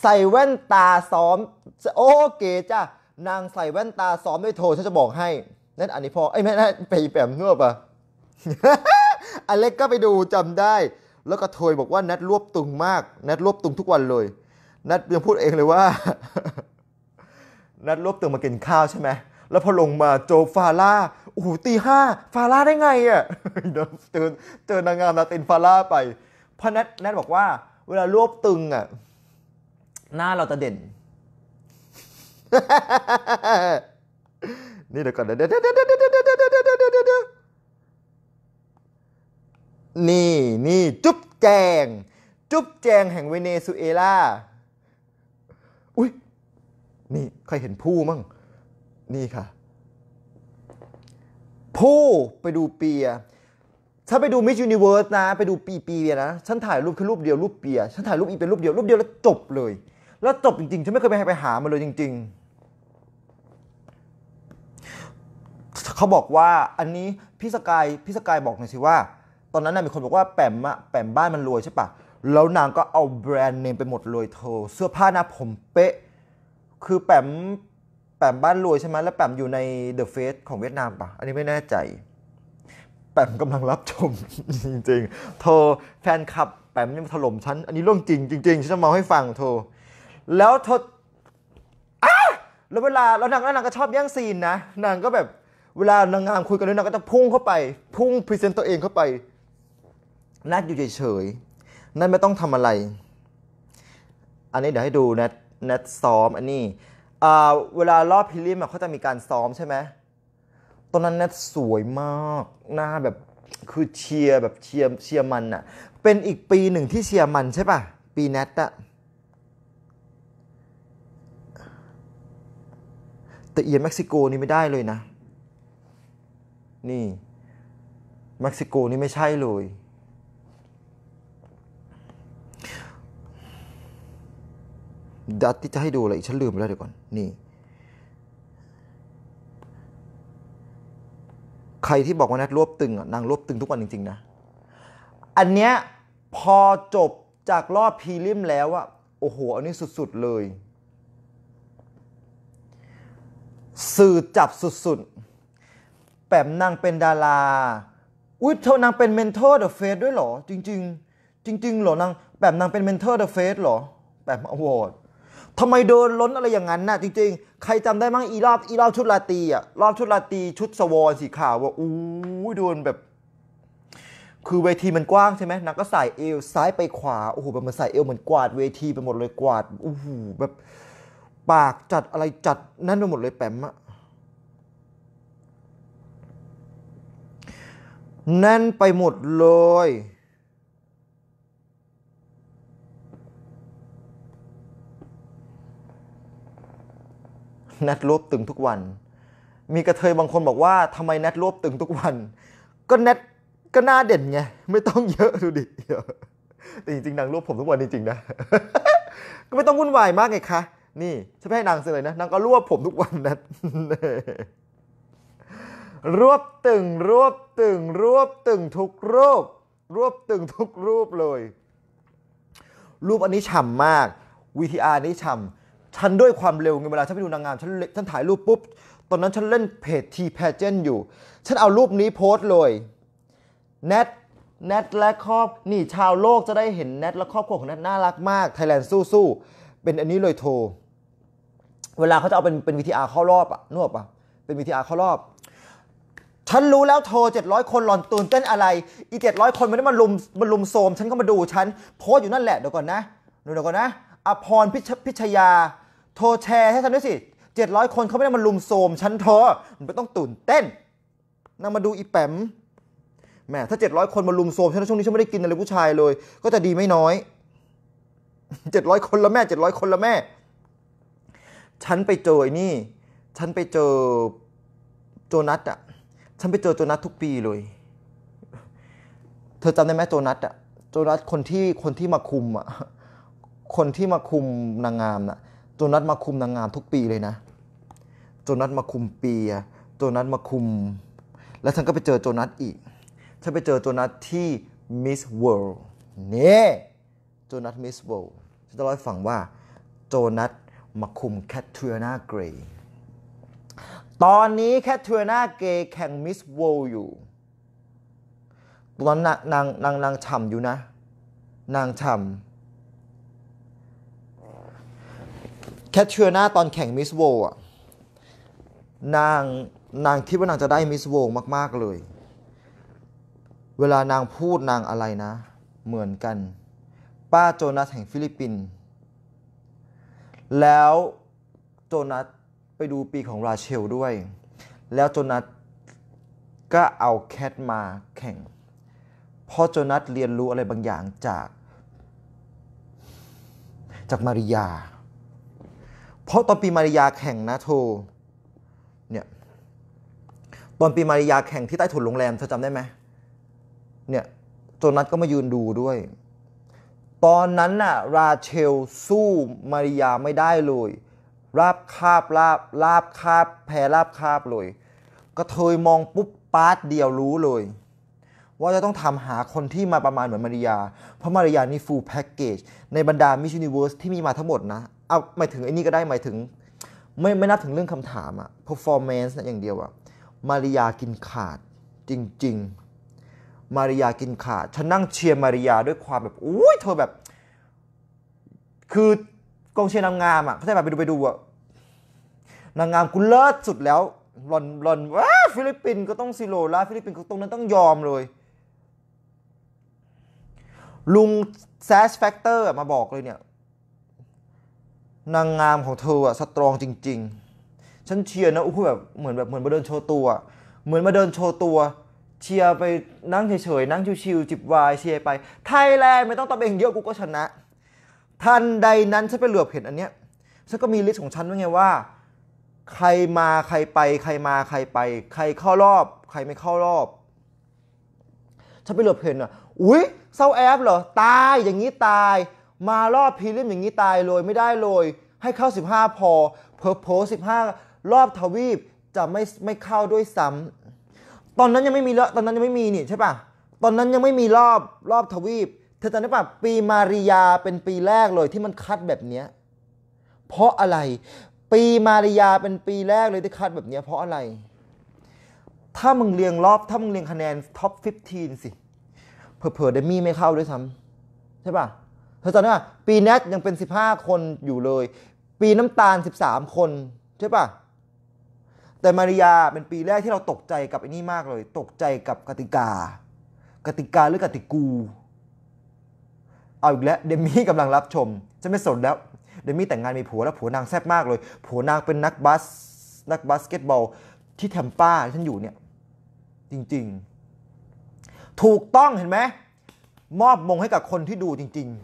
ใส่แว่นตาซ้อมโอเคจ้ะนางใส่แว่นตาซ้อมด้วยโทรฉันจะบอกให้นั่นอันนี้พอไอ้แม่นั่ไปแปมนวดปะอเล็กก็ไปดูจำได้ แล้วก็โทยบอกว่านัดรวบตึงมากนัดรวบตึงทุกวันเลย นัดยังพูดเองเลยว่า นัดรวบตึงมากินข้าวใช่ไหมแล้วพอลงมาโจฟาร่าโอ้โหตีห้า ฟาร่าได้ไงอะ่ะเจอเจอนางงามลาตินฟาร่าไปเพราะแนทแนทบอกว่า เวลารวบตึงอะ่ะหน้าเราจะเด่น นี่เดี๋ยวก่อนเดี๋ยวเดี๋ยวเดี๋ยวเดี๋ยวเดี๋ยวเดี๋ยวนี่ นี่ จุ๊บแจง จุ๊บแจง แห่งเวเนซุเอลาอุ้ยนี่ใครเห็นผู้มั่งนี่ค่ะ ผู้ไปดูเปีย ถ้าไปดูมิชยูนิเวิร์สนะไปดูปีปีเปียนะ ฉันถ่ายรูปแค่รูปเดียวรูปเปีย ฉันถ่ายรูปอีเป็นรูปเดียวรูปเดียวแล้วจบเลย แล้วจบจริงๆ ฉันไม่เคยไปไปหามาเลยจริง ๆ เขาบอกว่าอันนี้พี่สกายพี่สกายบอกหน่อยสิว่า ตอนนั้นน่ะมีคนบอกว่าแปมอะแปมบ้านมันรวยใช่ปะแล้วนางก็เอาแบรนด์เนมไปหมดเลยเธอเสื้อผ้าหน้าผมเป๊ะ คือแปมแปมบ้านรวยใช่ไหมแล้วแปมอยู่ในเดอะเฟสของเวียดนามปะอันนี้ไม่แน่ใจ แปมกำลังรับชมจริงๆเธอแฟนคลับแปมนี่มาถล่มฉัน อันนี้เรื่องจริงจริงๆฉันจะมาให้ฟังเธอแล้วเธอแล้วเวลาแล้วนางนางก็ชอบแย่งซีนนะ นางก็แบบเวลานางงามคุยกันแล้วนางก็จะพุ่งเข้าไป พุ่งพรีเซนต์ตัวเองเข้าไปนัดอยู่เฉยๆนั่นไม่ต้องทำอะไร อันนี้เดี๋ยวให้ดูนัดนัดซ้อม อันนี้เวลารอบพิลิมเขาจะมีการซ้อมใช่ไหมตอนนั้นนัทสวยมาก หน้าแบบคือเชียร์แบบเชียร์เชียร์มันอะเป็นอีกปีหนึ่งที่เชียร์มันใช่ปะปีนัทอะแต่เอียเม็กซิโกนี่ไม่ได้เลยนะ นี่เม็กซิโกนี่ไม่ใช่เลยดัตที่จะให้ดูอะไรฉันลืมไปแล้วเดี๋ยวก่อนนี่ใครที่บอกว่านัดรวบตึงอ่ะนางรวบตึงทุกวันจริงๆนะ อันเนี้ยพอจบจากรอบพรีลิมแล้วอะโอ้โหอันนี้สุดๆเลย สื่อจับสุดๆ แปมนางเป็นดาราอุ้ยเธอนางเป็นเมนเทอร์เดอะเฟสด้วยเหรอ จริงๆจริงๆเหรอนางแปมนางเป็นเมนเทอร์เดอะเฟสเหรอ แปมอวอร์ดทำไมเดินล้นอะไรอย่างนั้นน่ะจริงๆ ใครจำได้มั้งอีรอบอีรอบชุดลาตีอ่ะรอบชุดลาตีชุดสวอนสีขาวว่าอู้โดนแบบ คือเวทีมันกว้างใช่ไหมนังก็ใส่เอวซ้ายไปขวาโอ้โหแบบมันใส่เอวเหมือนกวาดเวทีไปหมดเลยกวาดโอ้โหแบบปากจัดอะไรจัดนั่นไปหมดเลยแปมอะแน่นไปหมดเลยนัรวบตึงทุกวัน มีกระเทยบางคนบอกว่าทำไมนัรวบตึงทุกวัน ก็นัก็หน้าเด่นไง ไม่ต้องเยอะดูดิแต่จริงๆนางรวบผมทุกวันจริงๆนะ ก็ไม่ต้องวุ่นวายมากไงคะ นี่ฉันให้นางเสเลยนะนางก็รวบผมทุกวันนะรวบตึง รวบตึง รวบตึงทุกรูป รวบตึงทุกรูปเลย รูปอันนี้ฉ่ำมาก VTR นี้ฉ่ำฉันด้วยความเร็วเวลาฉันไปดูนางงามฉันฉันถ่ายรูปปุ๊บ ตอนนั้นฉันเล่นเพจทีแพเจนอยู่ ฉันเอารูปนี้โพสต์เลยแนทแนทและครอบ นี่ชาวโลกจะได้เห็นแนทและครอบครัวของแนทน่ารักมากไทยแลนด์สู้ๆเป็นอันนี้เลยโทรเวลาเขาจะเอาเป็นเป็นวิทีอาเข้ารอบอะนวกออปะเป็นวิทีอาเข้ารอบ ฉันรู้แล้วโทร700 คนหลอนตื่นเต้นอะไรอีเจ็ดร้อยคนมันได้มาลุมมาลุมโซมฉันก็มาดูฉันโพสอยู่นั่นแหละเดี๋ยวก่อนนะเดี๋ยวก่อนนะอภรพิชพชยาโทรแชร์ให้ฉันด้วยสิเจ็ดร้อยคนเขาไม่ได้มาลุมโซมฉันเธอมันไต้องตื่นเต้นน่งมาดูอีแปมแม่ถ้าเจ็ดร้อยคนมาลุมโซม ฉันช่วงนี้ฉันไม่ได้กินอะไรผู้ชายเลย ก็จะดีไม่น้อยเจ็ดร้อยคนละแม่เจ็ดร้อยคนละแม่ ฉันไปเจอไอ้นี่ ฉันไปเจอโจนัทอะฉันไปเจอโจนัททุกปีเลย เธอจำได้ไหมโจนัทอะโจนัทคนที่คนที่มาคุมอะคนที่มาคุมนางงามน่ะโจนัทมาคุมนางงามทุกปีเลยนะโจนัทมาคุมปีอโจนัทมาคุม แล้วฉันก็ไปเจอโจนัทอีกฉันไปเจอโจนัทที่มิสเวิลด์นี่โจนัทมิสเวิลด์ฉันจะเล่าให้ฟังว่า โจนัทมาคุมแคทเทอร์นาเกรย์ ตอนนี้แคทเทอร์นาเกรย์แข่งมิสเวิลด์อยู่ตอนนั้นนางนางนางฉ่ำอยู่นะ นางฉ่ำแคทเชียนาตอนแข่งมิสโวอ่ะนางนางคิดว่านางจะได้มิสโวมาก ๆ เลย เวลานางพูดนางอะไรนะ เหมือนกัน ป้าโจนัสแห่งฟิลิปปินส์แล้วโจนัสไปดูปีของราเชลด้วย แล้วโจนัสก็เอาแคทมาแข่ง เพราะโจนัสเรียนรู้อะไรบางอย่างจากจากมาริยาเพราะตอนปีมาริยาแข่งนะโทเนี่ยตอนปีมาริยาแข่งที่ใต้ถุนโรงแรม เธอจำได้ไหมเนี่ยโจนัทก็มายืนดูด้วย ตอนนั้นน่ะราเชลสู้มาริยาไม่ได้เลย ราบคาบราบ ราบคาบ แพ้ราบคาบเลยก็เทยมองปุ๊บปาร์ตเดียวรู้เลย ว่าจะต้องทำหาคนที่มาประมาณเหมือนมาริยา เพราะมาริยานี่ฟูลแพ็กเกจในบรรดามิชชันนิเวิร์สที่มีมาทั้งหมดนะเอาหมายถึงไอ้นี่ก็ได้หมายถึง ไม่ไม่นับถึงเรื่องคำถามอะ performance นะอย่างเดียวอะมาริยากินขาดจริงๆ มาริยากินขาด ฉันนั่งเชียร์มาริยาด้วยความแบบอุ้ยเธอแบบ คือกองเชียร์นางงามอะเขาใจแบบไปดูไปดูอะนางงามกูเลิศสุดแล้วหลอนหลอนว้าฟิลิปปินส์ก็ต้องซิโรล่าฟิลิปปินส์ก็ตรงนั้นต้องยอมเลยลุงแซชแฟกเตอร์มาบอกเลยเนี่ยนางงามของเธออะสตรองจริงๆ ฉันเชียร์นะอู้แบบเหมือนแบบเหมือนมาเดินโชว์ตัวเหมือนมาเดินโชว์ตัว เชียร์ไปนั่งเฉยๆนั่งชิวๆจิบวายเชียร์ไป ไทยแลนด์ไม่ต้องตบเองเยอะกูก็ชนะ ทันใดนั้น ฉันไปเหลือบเห็นอันเนี้ยฉันก็มีลิสต์ของฉันไว้ไงว่า ใครมาใครไป ใครมาใครไป ใครเข้ารอบ ใครไม่เข้ารอบ ฉันไปเหลือบเห็นอ่ะอุ้ยเศร้าแอฟเหรอตาย อย่างนี้ตายมารอบพีริมอย่างนี้ตายเลยไม่ได้เลย ให้เข้า 15 พอเพอโพสิบห้ารอบทวีปจะไม่ไม่เข้าด้วยซ้ำ ตอนนั้นยังไม่มีตอนนั้นยังไม่มีนี่ใช่ปะตอนนั้นยังไม่มีรอบรอบทวีป เธอจำได้ปะปีมาริยาเป็นปีแรกเลยที่มันคัดแบบเนี้ยเพราะอะไร ปีมาริยาเป็นปีแรกเลยที่คัดแบบเนี้ยเพราะอะไร ถ้ามึงเรียงรอบถ้ามึงเรียงคะแนนท็อป15สิเผลอเดมี่ไม่เข้าด้วยซ้ำใช่ปะ่ะเธอจำได้ป่ะปีแนทยังเป็น 15 คนอยู่เลย ปีน้ำตาล 13 คนใช่ป่ะแต่มาริยาเป็นปีแรกที่เราตกใจกับไอ้นี่มากเลย ตกใจกับกติกา กติกาหรือกติกูเอาอีกแล้ว เดมี่กำลังรับชมฉันไม่สนแล้วเดมี่แต่งงานมีผัวแล้วผัวนางแซ่บมากเลยผัวนางเป็นนักบาสนักบาสเกตบอลที่แทมป้าที่ฉันอยู่เนี่ยจริงๆ ถูกต้องเห็นไหม มอบมงให้กับคนที่ดูจริง ๆ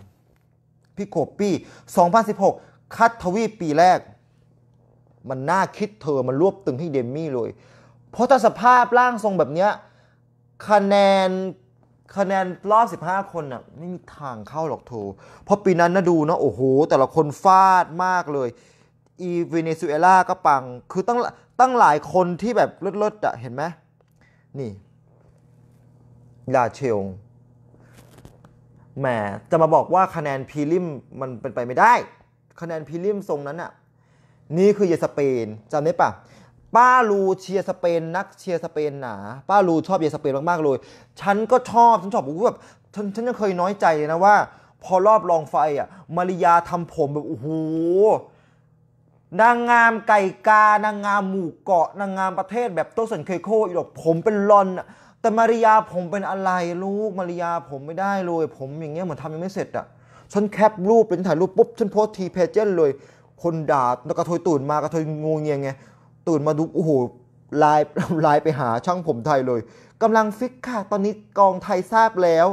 พิโคปี้2016 คัดทวีปปีแรก มันน่าคิดเธอ มันรวบตึงให้เดมี่เลย เพราะถ้าสภาพร่างทรงแบบเนี้ย คะแนน คะแนนรอบ 15 คนน่ะ ไม่มีทางเข้าหรอกโทเพราะปีนั้นนะดูนะโอ้โห แต่ละคนฟาดมากเลย อีเวเนซุเอลา ก็ปัง คือตั้งตั้งหลายคนที่แบบเลิศๆอะเห็นไหมนี่ ลาเชลแหมจะมาบอกว่าคะแนนพีริมมันเป็นไปไม่ได้ คะแนนพีริมทรงนั้นอะนี่คือเยสเปนจำได้ปะ ป้าลูเชียร์สเปนนักเชียร์สเปนหนา ป้าลูชอบเยสเปนมากๆเลย ฉันก็ชอบฉันชอบแบบฉันฉันยังเคยน้อยใจเลยนะว่า พอรอบรองไฟอ่ะ มาริยาทำผมแบบโอ้โหนางงามไก่กา นางงามหมู่เกาะ นางงามประเทศแบบโตสันเคโคอีกหรอกผมเป็นลอนอ่ะแต่มาริยาผมเป็นอะไรลูกมาริยาผมไม่ได้เลย ผมอย่างเงี้ยเหมือนทำยังไม่เสร็จอ่ะฉันแคปรูปเป็นถ่ายรูปปุ๊บฉันโพสทีเพจเจนเลย คนด่าแล้วกระทยตื่นมากระทยงูเงียงไงตื่นมาดูโอ้โหไลน์ไลน์ไปหาช่างผมไทยเลย กำลังฟิกค่ะ ตอนนี้กองไทยทราบแล้ว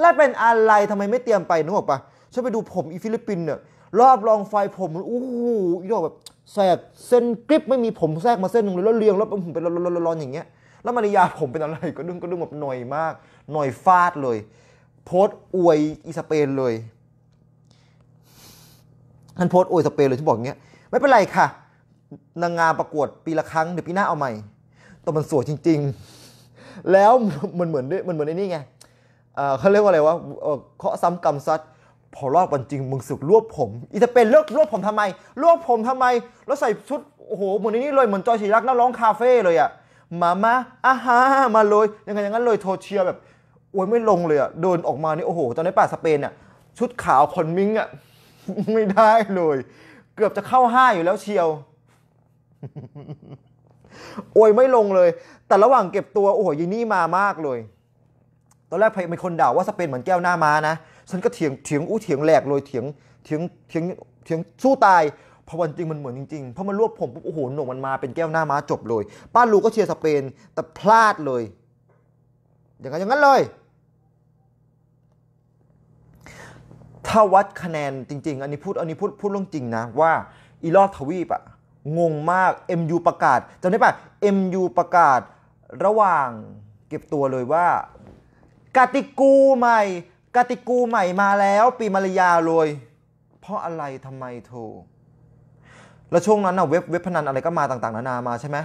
และเป็นอะไรทำไมไม่เตรียมไปนึกออกปะฉันไปดูผมอีฟิลิปปินเนี่ยรอบรองไฟผมโอ้โหอีดอกแบบแสกเส้นกริปไม่มีผมแทรกมาเส้นหนึ่งเลยแล้วเรียงแล้วผมเป็นร้อนๆอย่างเงี้ยแล้วมาริยาผมเป็นอะไรก็ดึงก็ดึงแบบหน่อยมาก หน่อยฟาดเลย โพสอวยอีสเปนเลยท่านโพสอวยสเปนเลยที่บอกอย่างเงี้ยไม่เป็นไรค่ะ นางงามประกวดปีละครั้งเดี๋ยวปีหน้าเอาใหม่แต่มันสวยจริงๆ แล้วมันเหมือนดมันเหมือนไอ้นี่ไงเขาเรียกว่าอะไรวะเคาะซ้ำกรรมซัด พอรอบวันจริง มึงสึกรวบผมอีสเปนเลิกรวบผมทำไมรวบผมทำไม แล้วใส่ชุดโอ้โหเหมือนนี้เลย เหมือนจอยศิรักนักร้องคาเฟ่เลยอะ่ะมามาอาฮามาเลยยังไงอย่างนั้นเลยโทเชียแบบโอ้ยไม่ลงเลยอะเดินออกมานี่โอ้โห ตอนนี้ป่าสเปนอะ ชุดขาวคอนมิงอะ ไม่ได้เลย เกือบจะเข้าห้าอยู่แล้วเชียวโอ้ยไม่ลงเลย แต่ระหว่างเก็บตัว โอ้โห ยีนี่มามากเลย ตอนแรกเป็นคนด่าว่าสเปนเหมือนแก้วหน้ามานะ ฉันก็เถียง เถียง อู้เถียงแหลกเลยเถียงเถียงเถียงเถียงสู้ตายพอวันจริง มันเหมือนจริงๆ เพราะมันรวบผมปุ๊บ โอ้โหหนวกมันมาเป็นแก้วหน้าม้าจบเลย ป้าลูก็เชียร์สเปนแต่พลาดเลย อย่างนั้นอย่างนั้นเลย ถ้าวัดคะแนนจริง ๆ อันนี้พูด อันนี้พูดพูดเรื่องจริงนะ ว่า อีรอบทวีปอะงงมาก MU ประกาศจำได้ปะ MU ประกาศระหว่างเก็บตัวเลยว่ากติกูใหม่กติกูใหม่มาแล้ว ปีมารยาเลย เพราะอะไรทำไมโทรแล้วช่วงนั้นนะเว็บเว็บพนันอะไรก็มาต่างๆนานามาใช่ไหม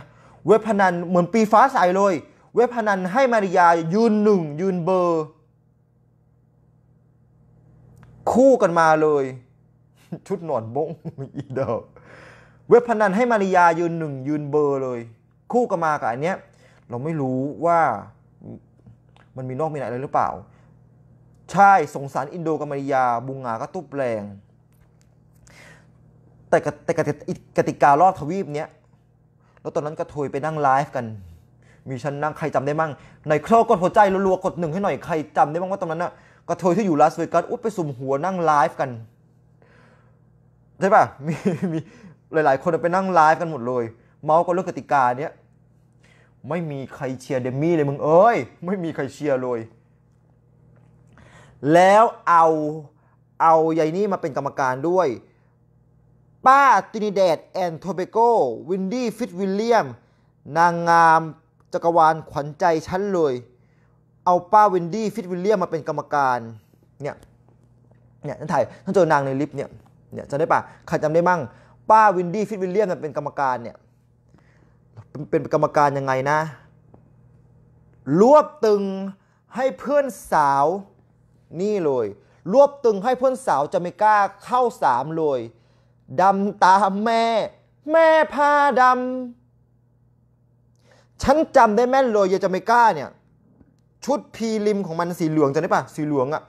เว็บพนันเหมือนปีฟ้าใสเลยเว็บพนันให้มาริยายืนหนึ่งยืนเบอร์ คู่กันมาเลย ชุดหนอนบงอีเดอเว็บพนันให้มาริยายืนหนึ่งยืนเบอร์เลย คู่กันมากับอันเนี้ยเราไม่รู้ว่ามันมีนอกมีในอะไรหรือเปล่า ใช่สงสารอินโดกับมาริยาบุงงาก็ตุบแรงแต่แต่กติการอบทวีปเนี้ยแล้วตอนนั้นก็ทุยไปนั่งไลฟ์กัน มีฉันนั่งใครจำได้มั่งในเครองกดหัวใจรัวๆกดหนึ่งให้หน่อยใครจำได้มั่งว่าตอนนั้นอ่ะก็ะเทยที่อยู่ลาสเวกัสอุ้ไปสุ่มหัวนั่งไลฟ์กันใช่ป่ะมีมีหลายๆ คนไปนั่งไลฟ์กันหมดเลย เมาส์กันเรื่องกติกาเนี้ยไม่มีใครเชียร์เดมี่เลยมึงเอ้ยไม่มีใครเชียร์เลย แล้วเอาเอายายนี่มาเป็นกรรมการด้วยป้าตินิเดตแอนโทเบโกวินดี้ฟิตวิลเลียมนางงามจักรวาลขวัญใจชั้นเลยเอาป้าวินดี้ฟิตวิลเลียมมาเป็นกรรมการ เนี่ย เนี่ยนั่นถ่ายท่านเจอนางในลิฟต์เนี่ยเนี่ยจำได้ปะใครจำได้มั่งป้าวินดี้ฟิตวิลเลียมเป็นกรรมการเนี่ย เป็นกรรมการยังไงนะรวบตึงให้เพื่อนสาวนี่เลยรวบตึงให้เพื่อนสาวจะเมก้าเข้าสามเลยดำตามแม่ แม่ผ้าดำฉันจำได้แม่นเลยยาจาเมกาเนี่ยชุดพีริมของมันสีเหลืองจำได้ปะสีเหลืองอะ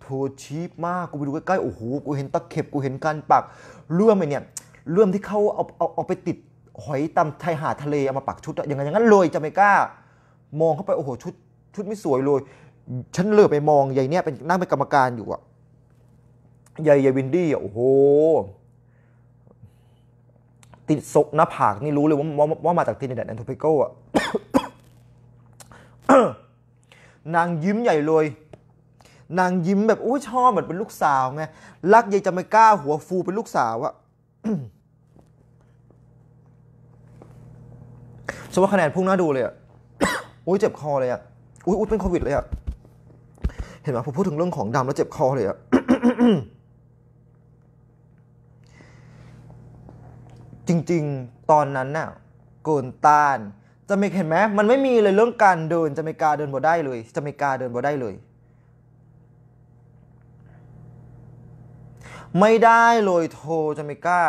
โทชีพมากกูไปดูใกล้ๆโอ้โหกูเห็นตะเข็บกูเห็นการปักเลื่อมไอเนี่ยเลื่อมที่เขาเอาเอาเอาไปติดหอยตามชายหาดทะเลเอามาปักชุดอย่างงอย่างนั้นเลยจาเมกามองเข้าไปโอ้โหชุดชุดไม่สวยเลย ฉันเลือไปมองหญยเนี่ยเป็นนั่งเป็นกรรมการอยู่อะญ่ยหญยวินดี้อะโอ้โหติดศกหน้าผากนี่รู้เลยว่าว่าวามาจากทินแดนแอนโทพปโกอ่ะ นางยิ้มใหญ่เลย นางยิ้มแบบโอ้ยชอบเหมือนเป็นลูกสาวไง รักยายจะไม่กล้าหัวฟูเป็นลูกสาวอะฉันว่าคะแนนพุ่งหน้าดูเลยอะอุ้ยเจ็บคอเลยอะอุ้ยอุ้ยเป็นโควิดเลยอะเห็นไหมผมพูดถึงเรื่องของดำแล้วเจ็บคอเลยอะจริงๆ ตอนนั้นน่ะโกนตานจะไม่เห็นไหมมันไม่มีเลยเรื่องการเดินจะไม่กาเดินบ่ได้เลยจะไม่กาเดินบ่ได้เลย ไม่ได้เลยโทรจะไม่กล้า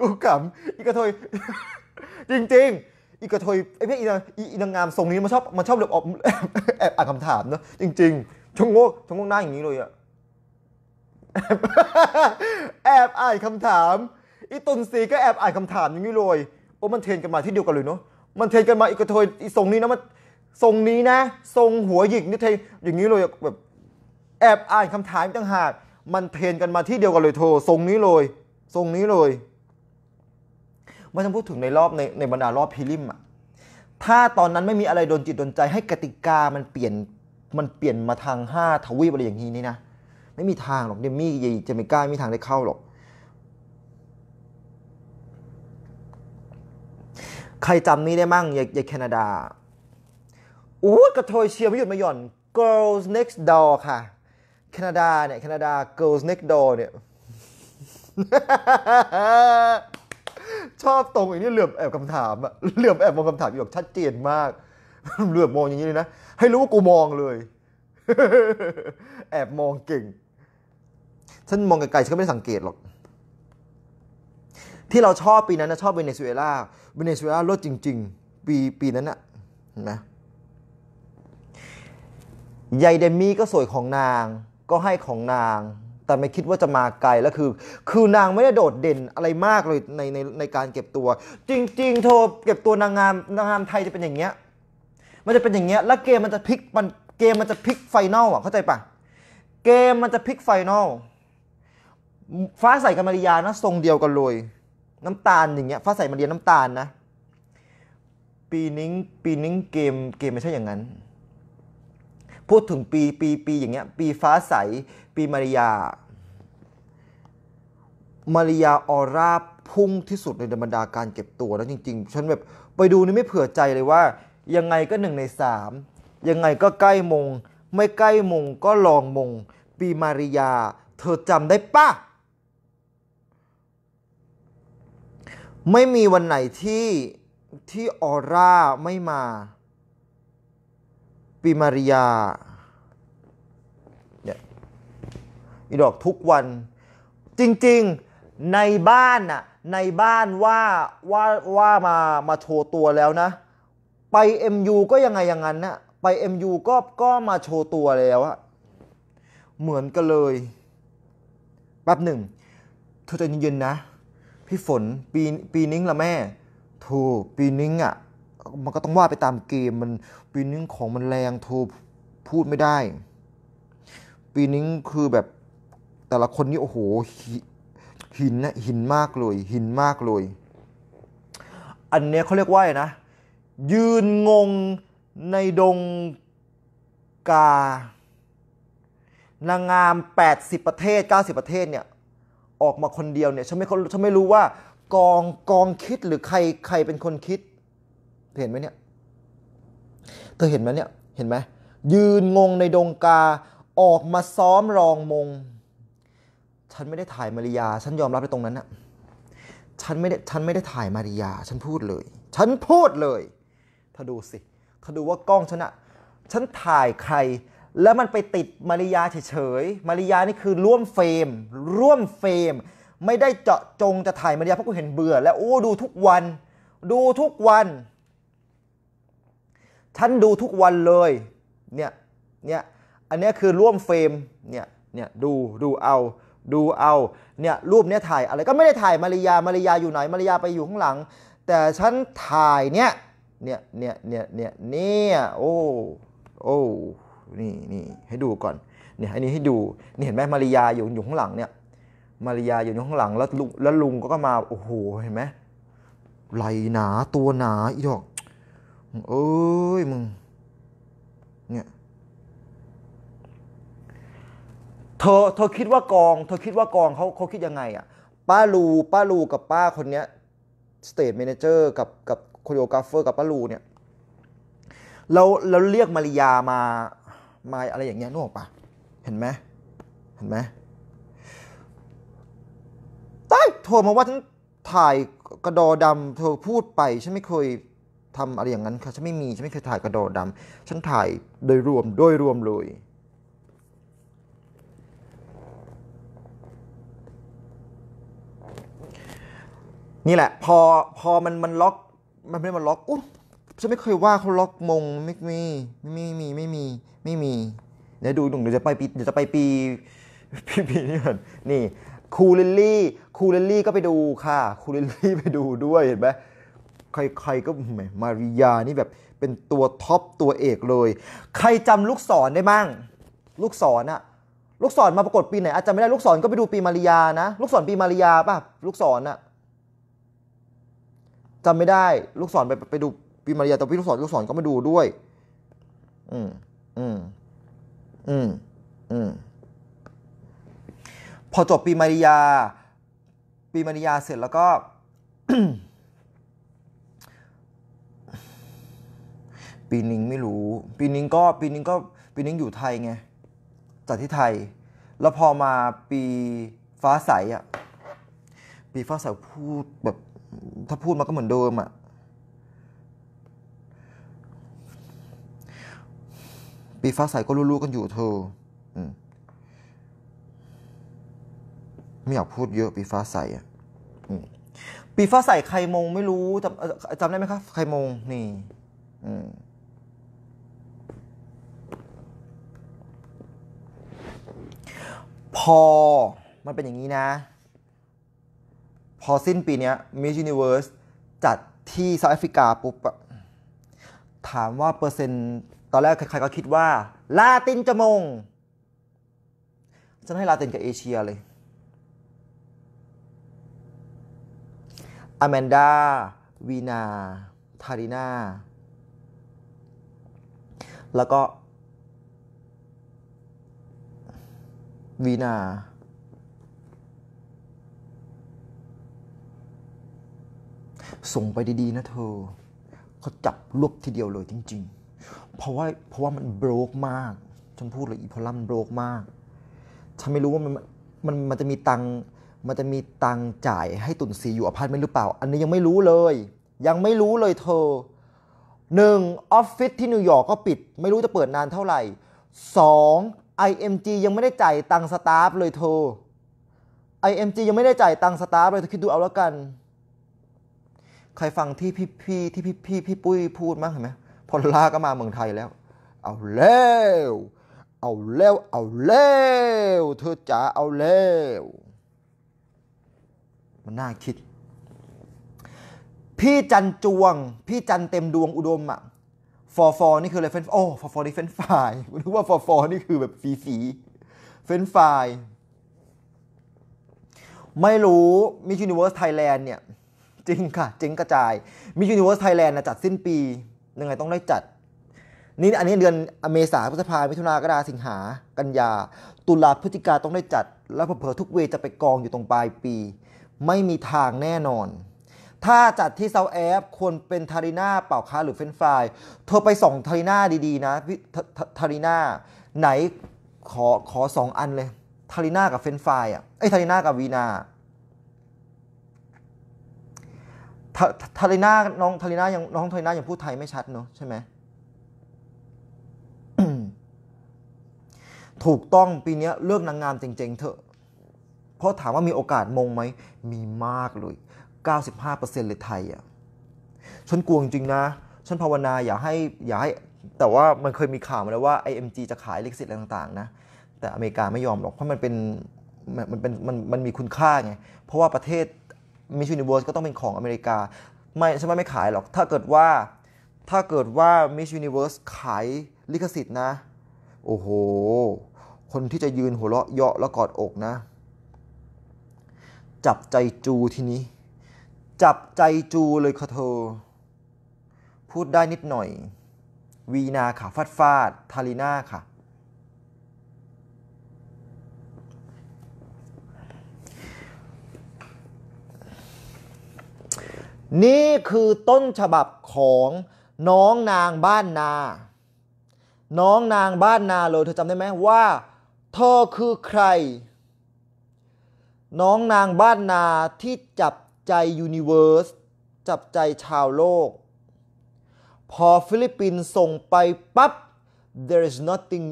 กูขำอีกระเทยจริงๆอีกระเทยไอ้พี่อีนางอีนางงามทรงนี้มันชอบมันชอบแบบออกแอบอ่านคำถามเนอะจริง ๆ ชงโงกชงโงกหน้าอย่างนี้เลยอะแอบอ่านคำถาม อีตุนซีก็แอบอ่านคำถามอย่างนี้เลย โอ้มันเทนกันมาที่เดียวกันเลยเนาะ มันเทนกันมาอีกกระทยอีทรงนี้นะมันทรงนี้นะทรงหัวหยิกนี่เทนอย่างนี้เลยแบบแอบอ่านคำถามต่างหากมันเทนกันมาที่เดียวกันเลยโทรทรงนี้เลยทรงนี้เลย ไม่ต้องพูดถึงในรอบในในบรรดารอบพิลิมอะถ้าตอนนั้นไม่มีอะไรโดนจิตโดนใจให้กติกามันเปลี่ยนมันเปลี่ยนมาทาง5ทวีปอะไรอย่างนี้นี่นะไม่มีทางหรอกเดมมี่ะไม่กล้าไม่มีทางได้เข้าหรอก ใครจำนี้ได้มั่งยายแคนาดาอู้กระโทยเชียร์ไม่หยุดไม่หย่อน girls next door ค่ะแคนาดาเนี่ยแคนาดา girls next door เนี่ยชอบตรงอย่างนี้เหลือบแอบคำถามอะเหลือบแอบมองคำถามอยู่แบบชัดเจนมากเหลือบมองอย่างนี้เลยนะให้รู้ว่ากูมองเลยแอบมองเก่งฉันมองไกลๆฉันก็ไม่สังเกตหรอก ที่เราชอบปีนั้นนะชอบเวเนซุเอลาเวเนซุเอลาลดจริง ๆ ปีปีนั้นนะเห็นไหมยายเดมี่ก็สวยของนางก็ให้ของนาง แต่ไม่คิดว่าจะมาไกลแล้วคือ คือนางไม่ได้โดดเด่นอะไรมากเลยในในในการเก็บตัว จริงๆเธอเก็บตัวนางงามนางงามไทยจะเป็นอย่างเงี้ย มันจะเป็นอย่างเงี้ยแล้วเกมมันจะพลิกมันเกมมันจะพลิกไฟนอลอ่ะเข้าใจปะเกมมันจะพลิกไฟนอลฟ้าใสกับมาริยานะทรงเดียวกันเลย น้ำตาลอย่างเงี้ยฟ้าใสมาริยาน้ำตาลนะปีนิ้งปีนิ้งเกมเกมไม่ใช่อย่างนั้นพูดถึงปีปีปีอย่างเงี้ยปีฟ้าใสปีมาริยา มาริยาออร่าพุ่งที่สุดในบรรดาการเก็บตัวแล้วจริงๆ ฉันแบบไปดูนี่ไม่เผื่อใจเลยว่า ยังไงก็หนึ่งในสามยังไงก็ใกล้มง ไม่ใกล้มงก็ลองมง ปีมาริยา เธอจำได้ปะไม่มีวันไหนที่ที่ออร่าไม่มาปีมาริยาเนี่ยอีดอกทุกวันจริงๆในบ้านน่ะในบ้านว่าว่าว่ามามาโชว์ตัวแล้วนะ ไป MU ก็ยังไงอย่างนั้นนะไป MU ก็ก็มาโชว์ตัวแล้วอะเหมือนกันเลยแป๊บหนึ่งเธอใจเย็นๆนะพี่ฝน ปีปีนิ้งละแม่ถูปีนิ้งอ่ะ มันก็ต้องว่าไปตามเกมมันปีนิ้งของมันแรงถูพูดไม่ได้ ปีนิ้งคือแบบ แต่ละคนนี่โอ้โหหินนะหินมากเลยหินมากเลย อันเนี้ยเขาเรียกว่านะยืนงงในดงกา นางงาม 80 ประเทศ 90 ประเทศเนี่ยออกมาคนเดียวเนี่ย ฉันไม่ฉันไม่รู้ว่ากองกองคิดหรือใครใครเป็นคนคิด เห็นไหมเนี่ยเธอเห็นไหมเนี่ยเห็นไหมยืนงงในดงกาออกมาซ้อมรองมง ฉันไม่ได้ถ่ายมาริยา ฉันยอมรับในตรงนั้นนะฉันไม่ได้ฉันไม่ได้ถ่ายมาริยา ฉันพูดเลย ฉันพูดเลยเธอดูสิเธอดูว่ากล้องฉันอะฉันถ่ายใครแล้วมันไปติดมาริยาเฉยๆ มาริยานี่คือร่วมเฟรม ร่วมเฟรม ไม่ได้เจาะจงจะถ่ายมาริยาเพราะกูเห็นเบื่อ แล้วโอ้ดูทุกวัน ดูทุกวัน ฉันดูทุกวันเลย เนี่ย เนี่ย อันนี้คือร่วมเฟรม เนี่ย เนี่ย ดู ดูเอา ดูเอา เนี่ย รูปเนี้ยถ่ายอะไรก็ไม่ได้ถ่ายมาริยา มาริยาอยู่ไหน มาริยาไปอยู่ข้างหลัง แต่ฉันถ่ายเนี่ย เนี่ย เนี่ย เนี่ย เนี่ย เนี่ย โอ้ โอ้นี่นี่ ให้ดูก่อน เนี่ย อันนี้ให้ดูนี่เห็นไหมมาริยาอยู่อยู่ข้างหลังเนี่ย มาริยาอยู่ข้างหลัง แล้วลุง แล้วลุงก็มา โอ้โห เห็นไหม ไหลหนา ตัวหนา อีดอกเอ้ย มึง เนี่ย เธอ เธอคิดว่ากอง เธอคิดว่ากองเขาเขาคิดยังไงอะป้าลูป้าลูกับป้าคนเนี้ยสเตทเมนเจอร์กับกับโคโยกราฟเฟอร์กับป้าลูเนี่ย เรา เราเรียกมาริยามามายอะไรอย่างเงี้ยนึกออกปะเห็นไหม เห็นไหมตาย โทรมาว่าฉันถ่ายกระโดดำเธอพูดไป ฉันไม่เคยทำอะไรอย่างนั้นค่ะ ฉันไม่มี ฉันไม่เคยถ่ายกระโดดดำฉันถ่ายโดยรวมโดยรวมเลย นี่แหละ พอพอมันมันล็อก มันไม่ได้มันล็อกอุ้ฉันไม่เคยว่าเขาล็อกมง ไม่มีไม่มีไม่มีไม่มีเดี๋ยวดูหนุ่มเดี๋ยวจะไปปีเดี๋ยวจะไปปีปีปีนี่ก่อนนี่คูลิลลี่คูลิลลี่ก็ไปดูค่ะ คูลิลลี่ไปดูด้วยเห็นไหมใครใครก็แหมมาริยานี่แบบเป็นตัวท็อปตัวเอกเลย ใครจำลูกศรได้มัางลูกศรอะลูกศรมาปรากฏปีไหนอาจจะไม่ได้ลูกศรก็ไปดูปีมาริยานะลูกศรปีมาริยาป่ะลูกศรอะจำไม่ได้ ลูกศรไปไปดูปีมาริยาแต่พี่ลูกศรลูกศรก็มาดูด้วย อืมอืม อืม อืม พอจบปีมาริยา ปีมาริยาเสร็จแล้วก็ปีนิงไม่รู้ ปีนิง ก็ปีนิงก็ปีนิงอยู่ไทยไงจัดที่ไทย แล้วพอมาปีฟ้าใสอะปีฟ้าใสพูดแบบ ถ้าพูดมาก็เหมือนเดิมอะปีฟ้าใสก็รู้ๆกันอยู่เธอไม่อยากพูดเยอะปีฟ้าใสอ่ะปีฟ้าใสใครมงไม่รู้จำจำได้ไหมครับ ใครมงนี่พอ มันเป็นอย่างนี้นะ พอสิ้นปีนี้มิช s u n i เวิร์สจัดที่เซาท์แอฟริกาปุ๊บถามว่าเปอร์เซ็นต์ตอนแรกใครๆก็คิดว่า ลาตินจะมง ฉันให้ลาตินกับเอเชียเลยอแมนดาวีนา ทารินาแล้วก็วีนา ส่งไปดีๆนะเธอ เขาจับรวบทีเดียวเลยจริง ๆเพราะว่าเพราะว่ามันโบรกมาก ฉันพูดเลยอีพอลัมโบรกมาก ฉันไม่รู้ว่ามันมันมันจะมีตังมันจะมีตังจ่ายให้ตุนซีอยู่อพาร์ตเมนต์หรือเปล่า อันนี้ยังไม่รู้เลย ยังไม่รู้เลยเธอหนึ่งออฟฟิศที่นิวยอร์กก็ปิดไม่รู้จะเปิดนานเท่าไหร่สอง IMG ยังไม่ได้จ่ายตังสตาฟเลยเธอ IMG ยังไม่ได้จ่ายตังสตาฟเลยเธอคิดดูเอาแล้วกัน ใครฟังที่พี่พี่ที่พี่พี่พี่ ปุ้ยพูดมั้งเห็นไหมพอลาก็มาเมืองไทยแล้ว เอาแล้วเอาแล้วเอาแล้วเธอจ๋าเอาแล้วมันน่าคิด พี่จันจวง พี่จันเต็มดวงอุดมอะฟอร์ฟอนี่คืออะไรเฟนโอ้ฟอร์ฟอนี่เฟนฟายนู้ว่าฟอร์ฟอนี่คือแบบสีสีเฟนฟาย ไม่รู้มิช s u นิเวอร์สไทยแลนด์เนี่ย จริงค่ะจริงกระจายมิช s u นิเวอร์สไทยแลนด์จัดสิ้นปียังไงต้องได้จัดนี่อันนี้เดือนเมษาพฤษภามิถุนากรกฎาสิงหากันยา ตุลาพฤศจิกาต้องได้จัด แล้วเผ่อทุกเวจะไปกองอยู่ตรงปลายปี ไม่มีทางแน่นอน ถ้าจัดที่เซาแอฟควรเป็นทารีนาเป่าค้าหรือเฟนฟรายเธอไปส่องทารีนาดีๆนะพี่ทารีนาไหนขอขอสองอันเลยทารีนากับเฟนฟรายอ่ะไอ้ทารีนากับวีนาทาริน่าน้องทาริน่ายังน้องทาริน่ายังพูดไทยไม่ชัดเนาะใช่ไหมถูกต้องปีนี้เลือกนางงามจริง ๆเถอะเพราะถามว่ามีโอกาสมงไหม มีมากเลย 95%เลยไทยอ่ะฉันกลัวจริงนะ ฉันภาวนาอย่าให้อย่าให้ แต่ว่ามันเคยมีข่าวมาแล้วว่า IMG จะขายลิขสิทธิ์อะไรต่างๆนะแต่อเมริกาไม่ยอมหรอกเพราะมันเป็นมันเป็นมันมันมีคุณค่าไง เพราะว่าประเทศมิชชันนิเวิร์สก็ต้องเป็นของอเมริกา ไม่ฉันไม่ขายหรอก ถ้าเกิดว่าถ้าเกิดว่ามิชชันนิเวิร์สขายลิขสิทธิ์นะ โอ้โห คนที่จะยืนหัวเราะเยาะแล้วกอดอกนะ จับใจจูทีนี้ จับใจจูเลยค่ะเธอพูดได้นิดหน่อย วีนาค่ะฟาดฟาดทารีนาค่ะนี่คือต้นฉบับของน้องนางบ้านนา น้องนางบ้านนาเลยเธอจำได้ไหมว่าเธอคือใคร น้องนางบ้านนาที่จับใจยูนิเวอร์ส จับใจชาวโลก พอฟิลิปปินส์ส่งไปปั๊บ there is nothing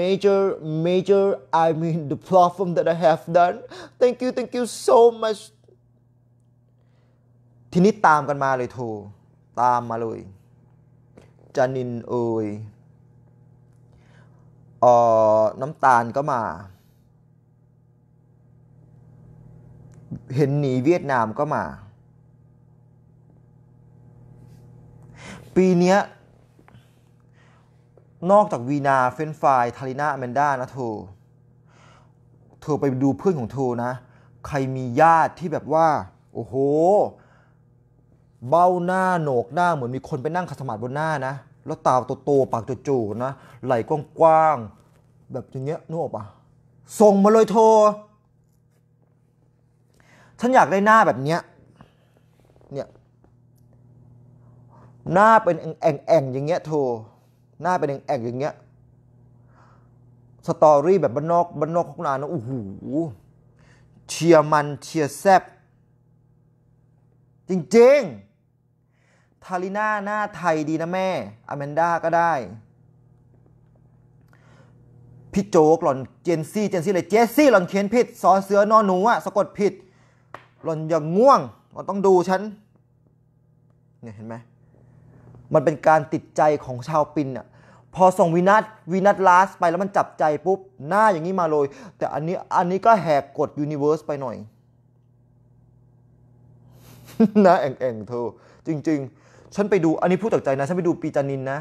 major major I mean the problem that I have done thank you thank you so much ทีนี้ตามกันมาเลยโทรตามมาเลย จานินเอยเอ่อน้ำตาลก็มา เห็นหนีเวียดนามก็มา ปีนี้นอกจากวีนาเฟนฟายทาริน่าแมนด้านะโทเธอไปดูเพื่อนของเธอนะ ใครมีญาติที่แบบว่า โอ้โหเบ้าหน้าโหนกหน้าเหมือนมีคนไปนั่งขัดสมาธิบนหน้านะ แล้วตาโตๆปากจู่ๆนะ ไหลกว้างๆแบบอย่างเงี้ยนึกออกปะส่งมาเลยโทรฉันอยากได้หน้าแบบเนี้ย เนี่ย หน้าเป็นแองแองอย่างเงี้ยโทรหน้าเป็นแองแองอย่างเงี้ย สตอรี่แบบบ้านนอกบ้านนอกของนานนะโอ้โหเชียร์มันเชียร์แซบจริง ๆทาริน่าหน้าไทยดีนะแม่อแมนด้าก็ได้ พี่โจ๊กหล่อนเจนซี่เจนซี่เลยเจสซี่หล่อนเขียนผิด สอเสือนอนหนูอะสะกดผิด หล่อนอย่างง่วงหล่อนต้องดูฉันเนี่ยเห็นไหม มันเป็นการติดใจของชาวปินอะพอส่งวินัทวินัทลาสไปแล้วมันจับใจปุ๊บ หน้าอย่างนี้มาเลย แต่อันนี้ อันนี้ก็แหกกฎยูนิเวอร์สไปหน่อยะนอาแองเธอจริงๆฉันไปดู อันนี้พูดจากใจนะ ฉันไปดูปีจานินนะ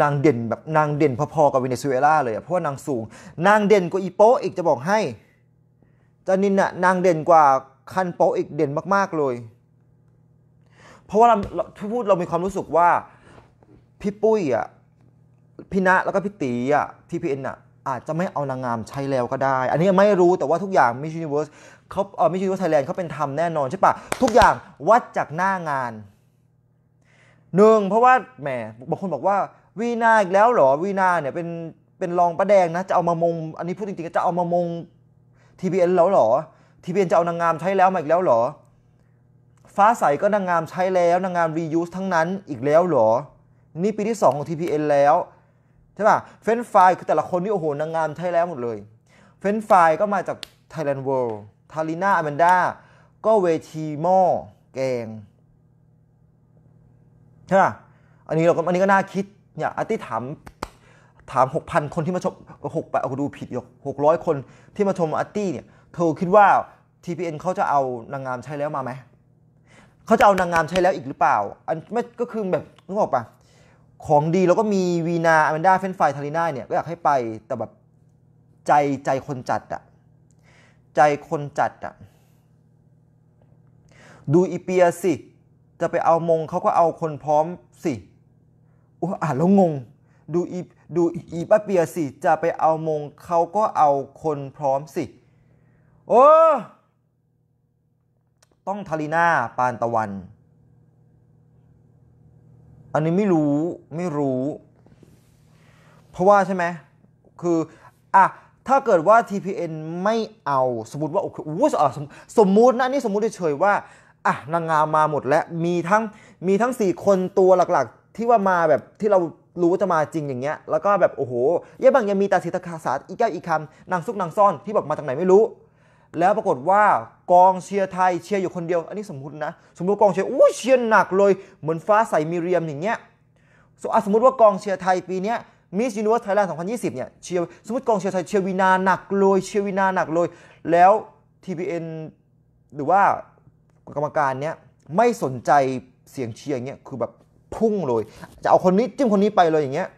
นางเด่นแบบนางเด่นพอๆกับเวเนซุเอลาเลยอะเพราะว่านางสูง นางเด่นกว่าอีโปอีก จะบอกให้ จานินน่ะ นางเด่นกว่าคันโปอีกเด่นมากๆเลย เพราะว่าเราพูดเรามีความรู้สึกว่าพี่ปุ้ยอ่ะพี่ณะแล้วก็พี่ตีอ่ะที่พีเอ็นอ่ะอาจจะไม่เอานางงามใช้แล้วก็ได้ อันนี้ไม่รู้แต่ว่าทุกอย่างมิชชันนิเวิร์สเขาเออมใช่าไทยแลนด์เขาเป็นธรรมแน่นอนใช่ปะทุกอย่างวัดจากหน้างานหนึ่งเพราะว่าแหมบางคนบอกว่าวีนาอีกแล้วหรอวีนาเนี่ยเป็นเป็นรองประแดงนะจะเอามามงอันนี้พูดจริงๆจะเอามามงทีบีเอ็นแล้วหรอทีบีเอ็นจะเอานางงามใช้แล้วมาอีกแล้วหรอฟ้าใสก็นางงามใช้แล้ว นางงามรียูสทั้งนั้นอีกแล้วหรอนี่ปีที่2ของ TPN แล้วใช่ป่ะเฟนไฟคือแต่ละคนนี่โอ้โหนางงามใช้แล้วหมดเลยเฟนไฟก็มาจาก Thailand World ทาริน่าอแมนด้าก็เวทีหม้อแกงใช่ไหมอันนี้เราก็อันนี้ก็น่าคิดเนี่ยอาร์ตี้ถามถาม 6,000 คนที่มาชมหกไปเอาดูผิดหกร้อยคนที่มาชมอาร์ตี้เนี่ยเธอคิดว่า TPN เขาจะเอานางงามใช้แล้วมาไหมเขาจะเอานางงามใช้แล้วอีกหรือเปล่าอันไม่ก็คือแบบนึกออกปะของดีแล้วก็มีวีนาอแมนด้าเฟนไฟทาริน่าเนี่ยก็อยากให้ไปแต่แบบใจใจคนจัดอะใจคนจัดอะดูอีเปียสิ จะไปเอามงเขาก็เอาคนพร้อมสิอ้อ่านแล้วงงดูอีดูอีป้าเปียสิจะไปเอามงเขาก็เอาคนพร้อมสิโอ้ต้องทารีนาปานตะวันอันนี้ไม่รู้ไม่รู้ เพราะว่าใช่ไหมคืออ่ะถ้าเกิดว่า TPN ไม่เอาสมมติว่าอ้สมมุตินะนี่สมมุติเฉยว่าอ่ะนางงามมาหมดแล้วมีทั้งมีทั้ง 4 คนตัวหลักๆ ที่ว่ามาแบบที่เรารู้ว่าจะมาจริงอย่างเงี้ยแล้วก็แบบโอ้โหยังบางยังมีตาสิทธคาสาอีกแก้วอีกคำนางซุกนางซ่อนที่แบบมาจากไหนไม่รู้ แล้วปรากฏว่ากองเชียร์ไทยเชียร์อยู่คนเดียวอันนี้สมมตินะสมมติกองเชียร์อู้เชียร์หนักเลยเหมือนฟ้าใสมีเรียมอย่างเงี้ยสมมติว่ากองเชียร์ไทยปีเนี้ยมิสยูนิเวิร์สไทยแลนด์2020เนี่ยเชียร์สมมติกองเชียร์ไทยเชียร์วีนาหนักเลยเชียร์วีนาหนักเลย แล้ว TPN หรือว่ากรรมการเนี่ยไม่สนใจเสียงเชียร์อย่างเงี้ยคือแบบพุ่งเลย จะเอาคนนี้จิ้มคนนี้ไปเลยอย่างเงี้ย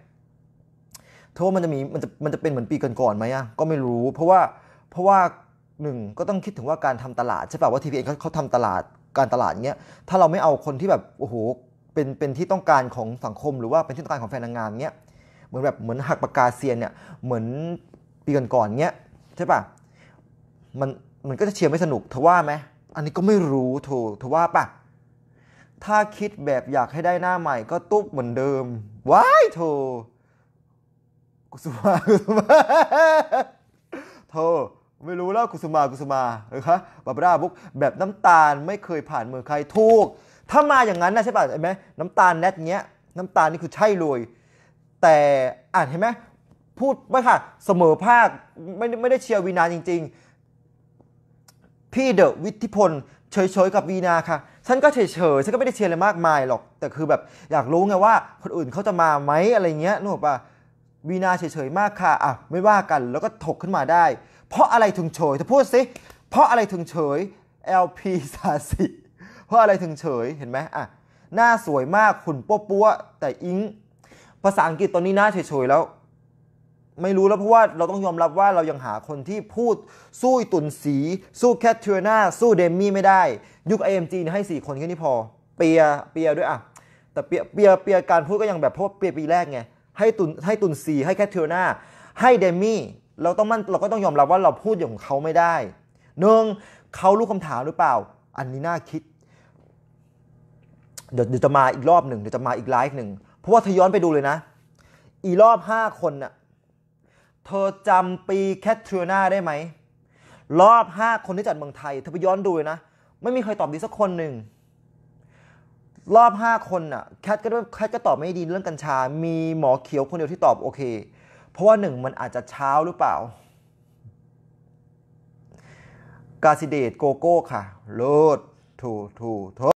เธอว่ามันจะมีมันจะมันจะเป็นเหมือนปีก่อนๆไหมอ่ะก็ไม่รู้เพราะว่าเพราะว่าหนึ่งก็ต้องคิดถึงว่าการทำตลาด ใช่ป่าว่า TPN เขาเขาทำตลาดการตลาดเงี้ยถ้าเราไม่เอาคนที่แบบ โอ้โหเป็นเป็นที่ต้องการของสังคมหรือว่าเป็นที่ต้องการของแฟนนางงามเงี้ยเหมือนแบบเหมือนหักปากกาเซียนเนี่ยเหมือนปีก่อนๆเงี้ยใช่ปะมันมันก็จะเชียร์ไม่สนุกเธอว่าไหม อันนี้ก็ไม่รู้เธอเธอว่าปะถ้าคิดแบบอยากให้ได้หน้าใหม่ก็ตุ๊บเหมือนเดิมว้ายเธอกุสุมากุสุมาเธอไม่รู้แล้วกุสุมากุสุมานะคะบาบราบุ๊กแบบน้ำตาลไม่เคยผ่านมือใครถูก ถ้ามาอย่างนั้นนะใช่ป่ะเห็นไหมน้ำตาลแนทเงี้ยน้ำตาลนี่คือใช่เลยแต่อ่านเห็นไหมพูดไม่ค่ะเสมอภาคไม่ไม่ได้เชียร์วีนาจริง ๆ พี่เดอะวิทิพลเฉยๆ กับวีนาค่ะ ฉันก็เฉยๆฉันก็ไม่ได้เชียร์อะไรมากมายหรอกแต่คือแบบอยากรู้ไงว่า คนอื่นเขาจะมาไหมอะไรเงี้ยนึกออกปะวีนาเฉยๆมากค่ะอ่ะไม่ว่ากันแล้วก็ถกขึ้นมาได้ เพราะอะไรถึงเฉยเธอพูดสิเพราะอะไรถึงเฉย LP สาสิเพราะอะไรถึงเฉยเห็นไหมอ่ะหน้าสวยมากขุนปั้วๆแต่อิงภาษาอังกฤษตอนนี้น่าเฉยๆแล้ว ไม่รู้แล้วเพราะว่าเราต้องยอมรับว่าเรายังหาคนที่พูดสู้ตุนสีสู้แคทเทอร์นาสู้เดมี่ไม่ได้ยุค AMG เนี่ยให้4คนแค่นี้พอ เปียเปียด้วยอ่ะแต่เปียเปียเปียการพูดก็ยังแบบเพราะเปียปีแรกไงให้ตุนให้ตุนสีให้แคทเทอร์นาให้เดมี่เราต้องมั่นเราก็ต้องยอมรับว่าเราพูดอย่างของเขาไม่ได้หนึ่งเขารู้คำถามหรือเปล่า อันนี้น่าคิด เดี๋ยวจะมาอีกรอบหนึ่งเดี๋ยวจะมาอีกไลฟ์หนึ่งราะว่าเธอย้อนไปดูเลยนะ อีรอบ 5 คนน่ะเธอจำปีแคทเรินาได้ไหมรอบ 5 คนที่จัดเมืองไทยเธอไปย้อนดูเลยนะ ไม่มีใครตอบดีสักคนหนึ่ง รอบ 5 คนน่ะแคทก็แคทก็ตอบไม่ดีเรื่องกัญชา มีหมอเขียวคนเดียวที่ตอบโอเค เพราะว่าหนึ่งมันอาจจะเช้าหรือเปล่า กาซิเดตโกโก้ค่ะโลดถูถูถ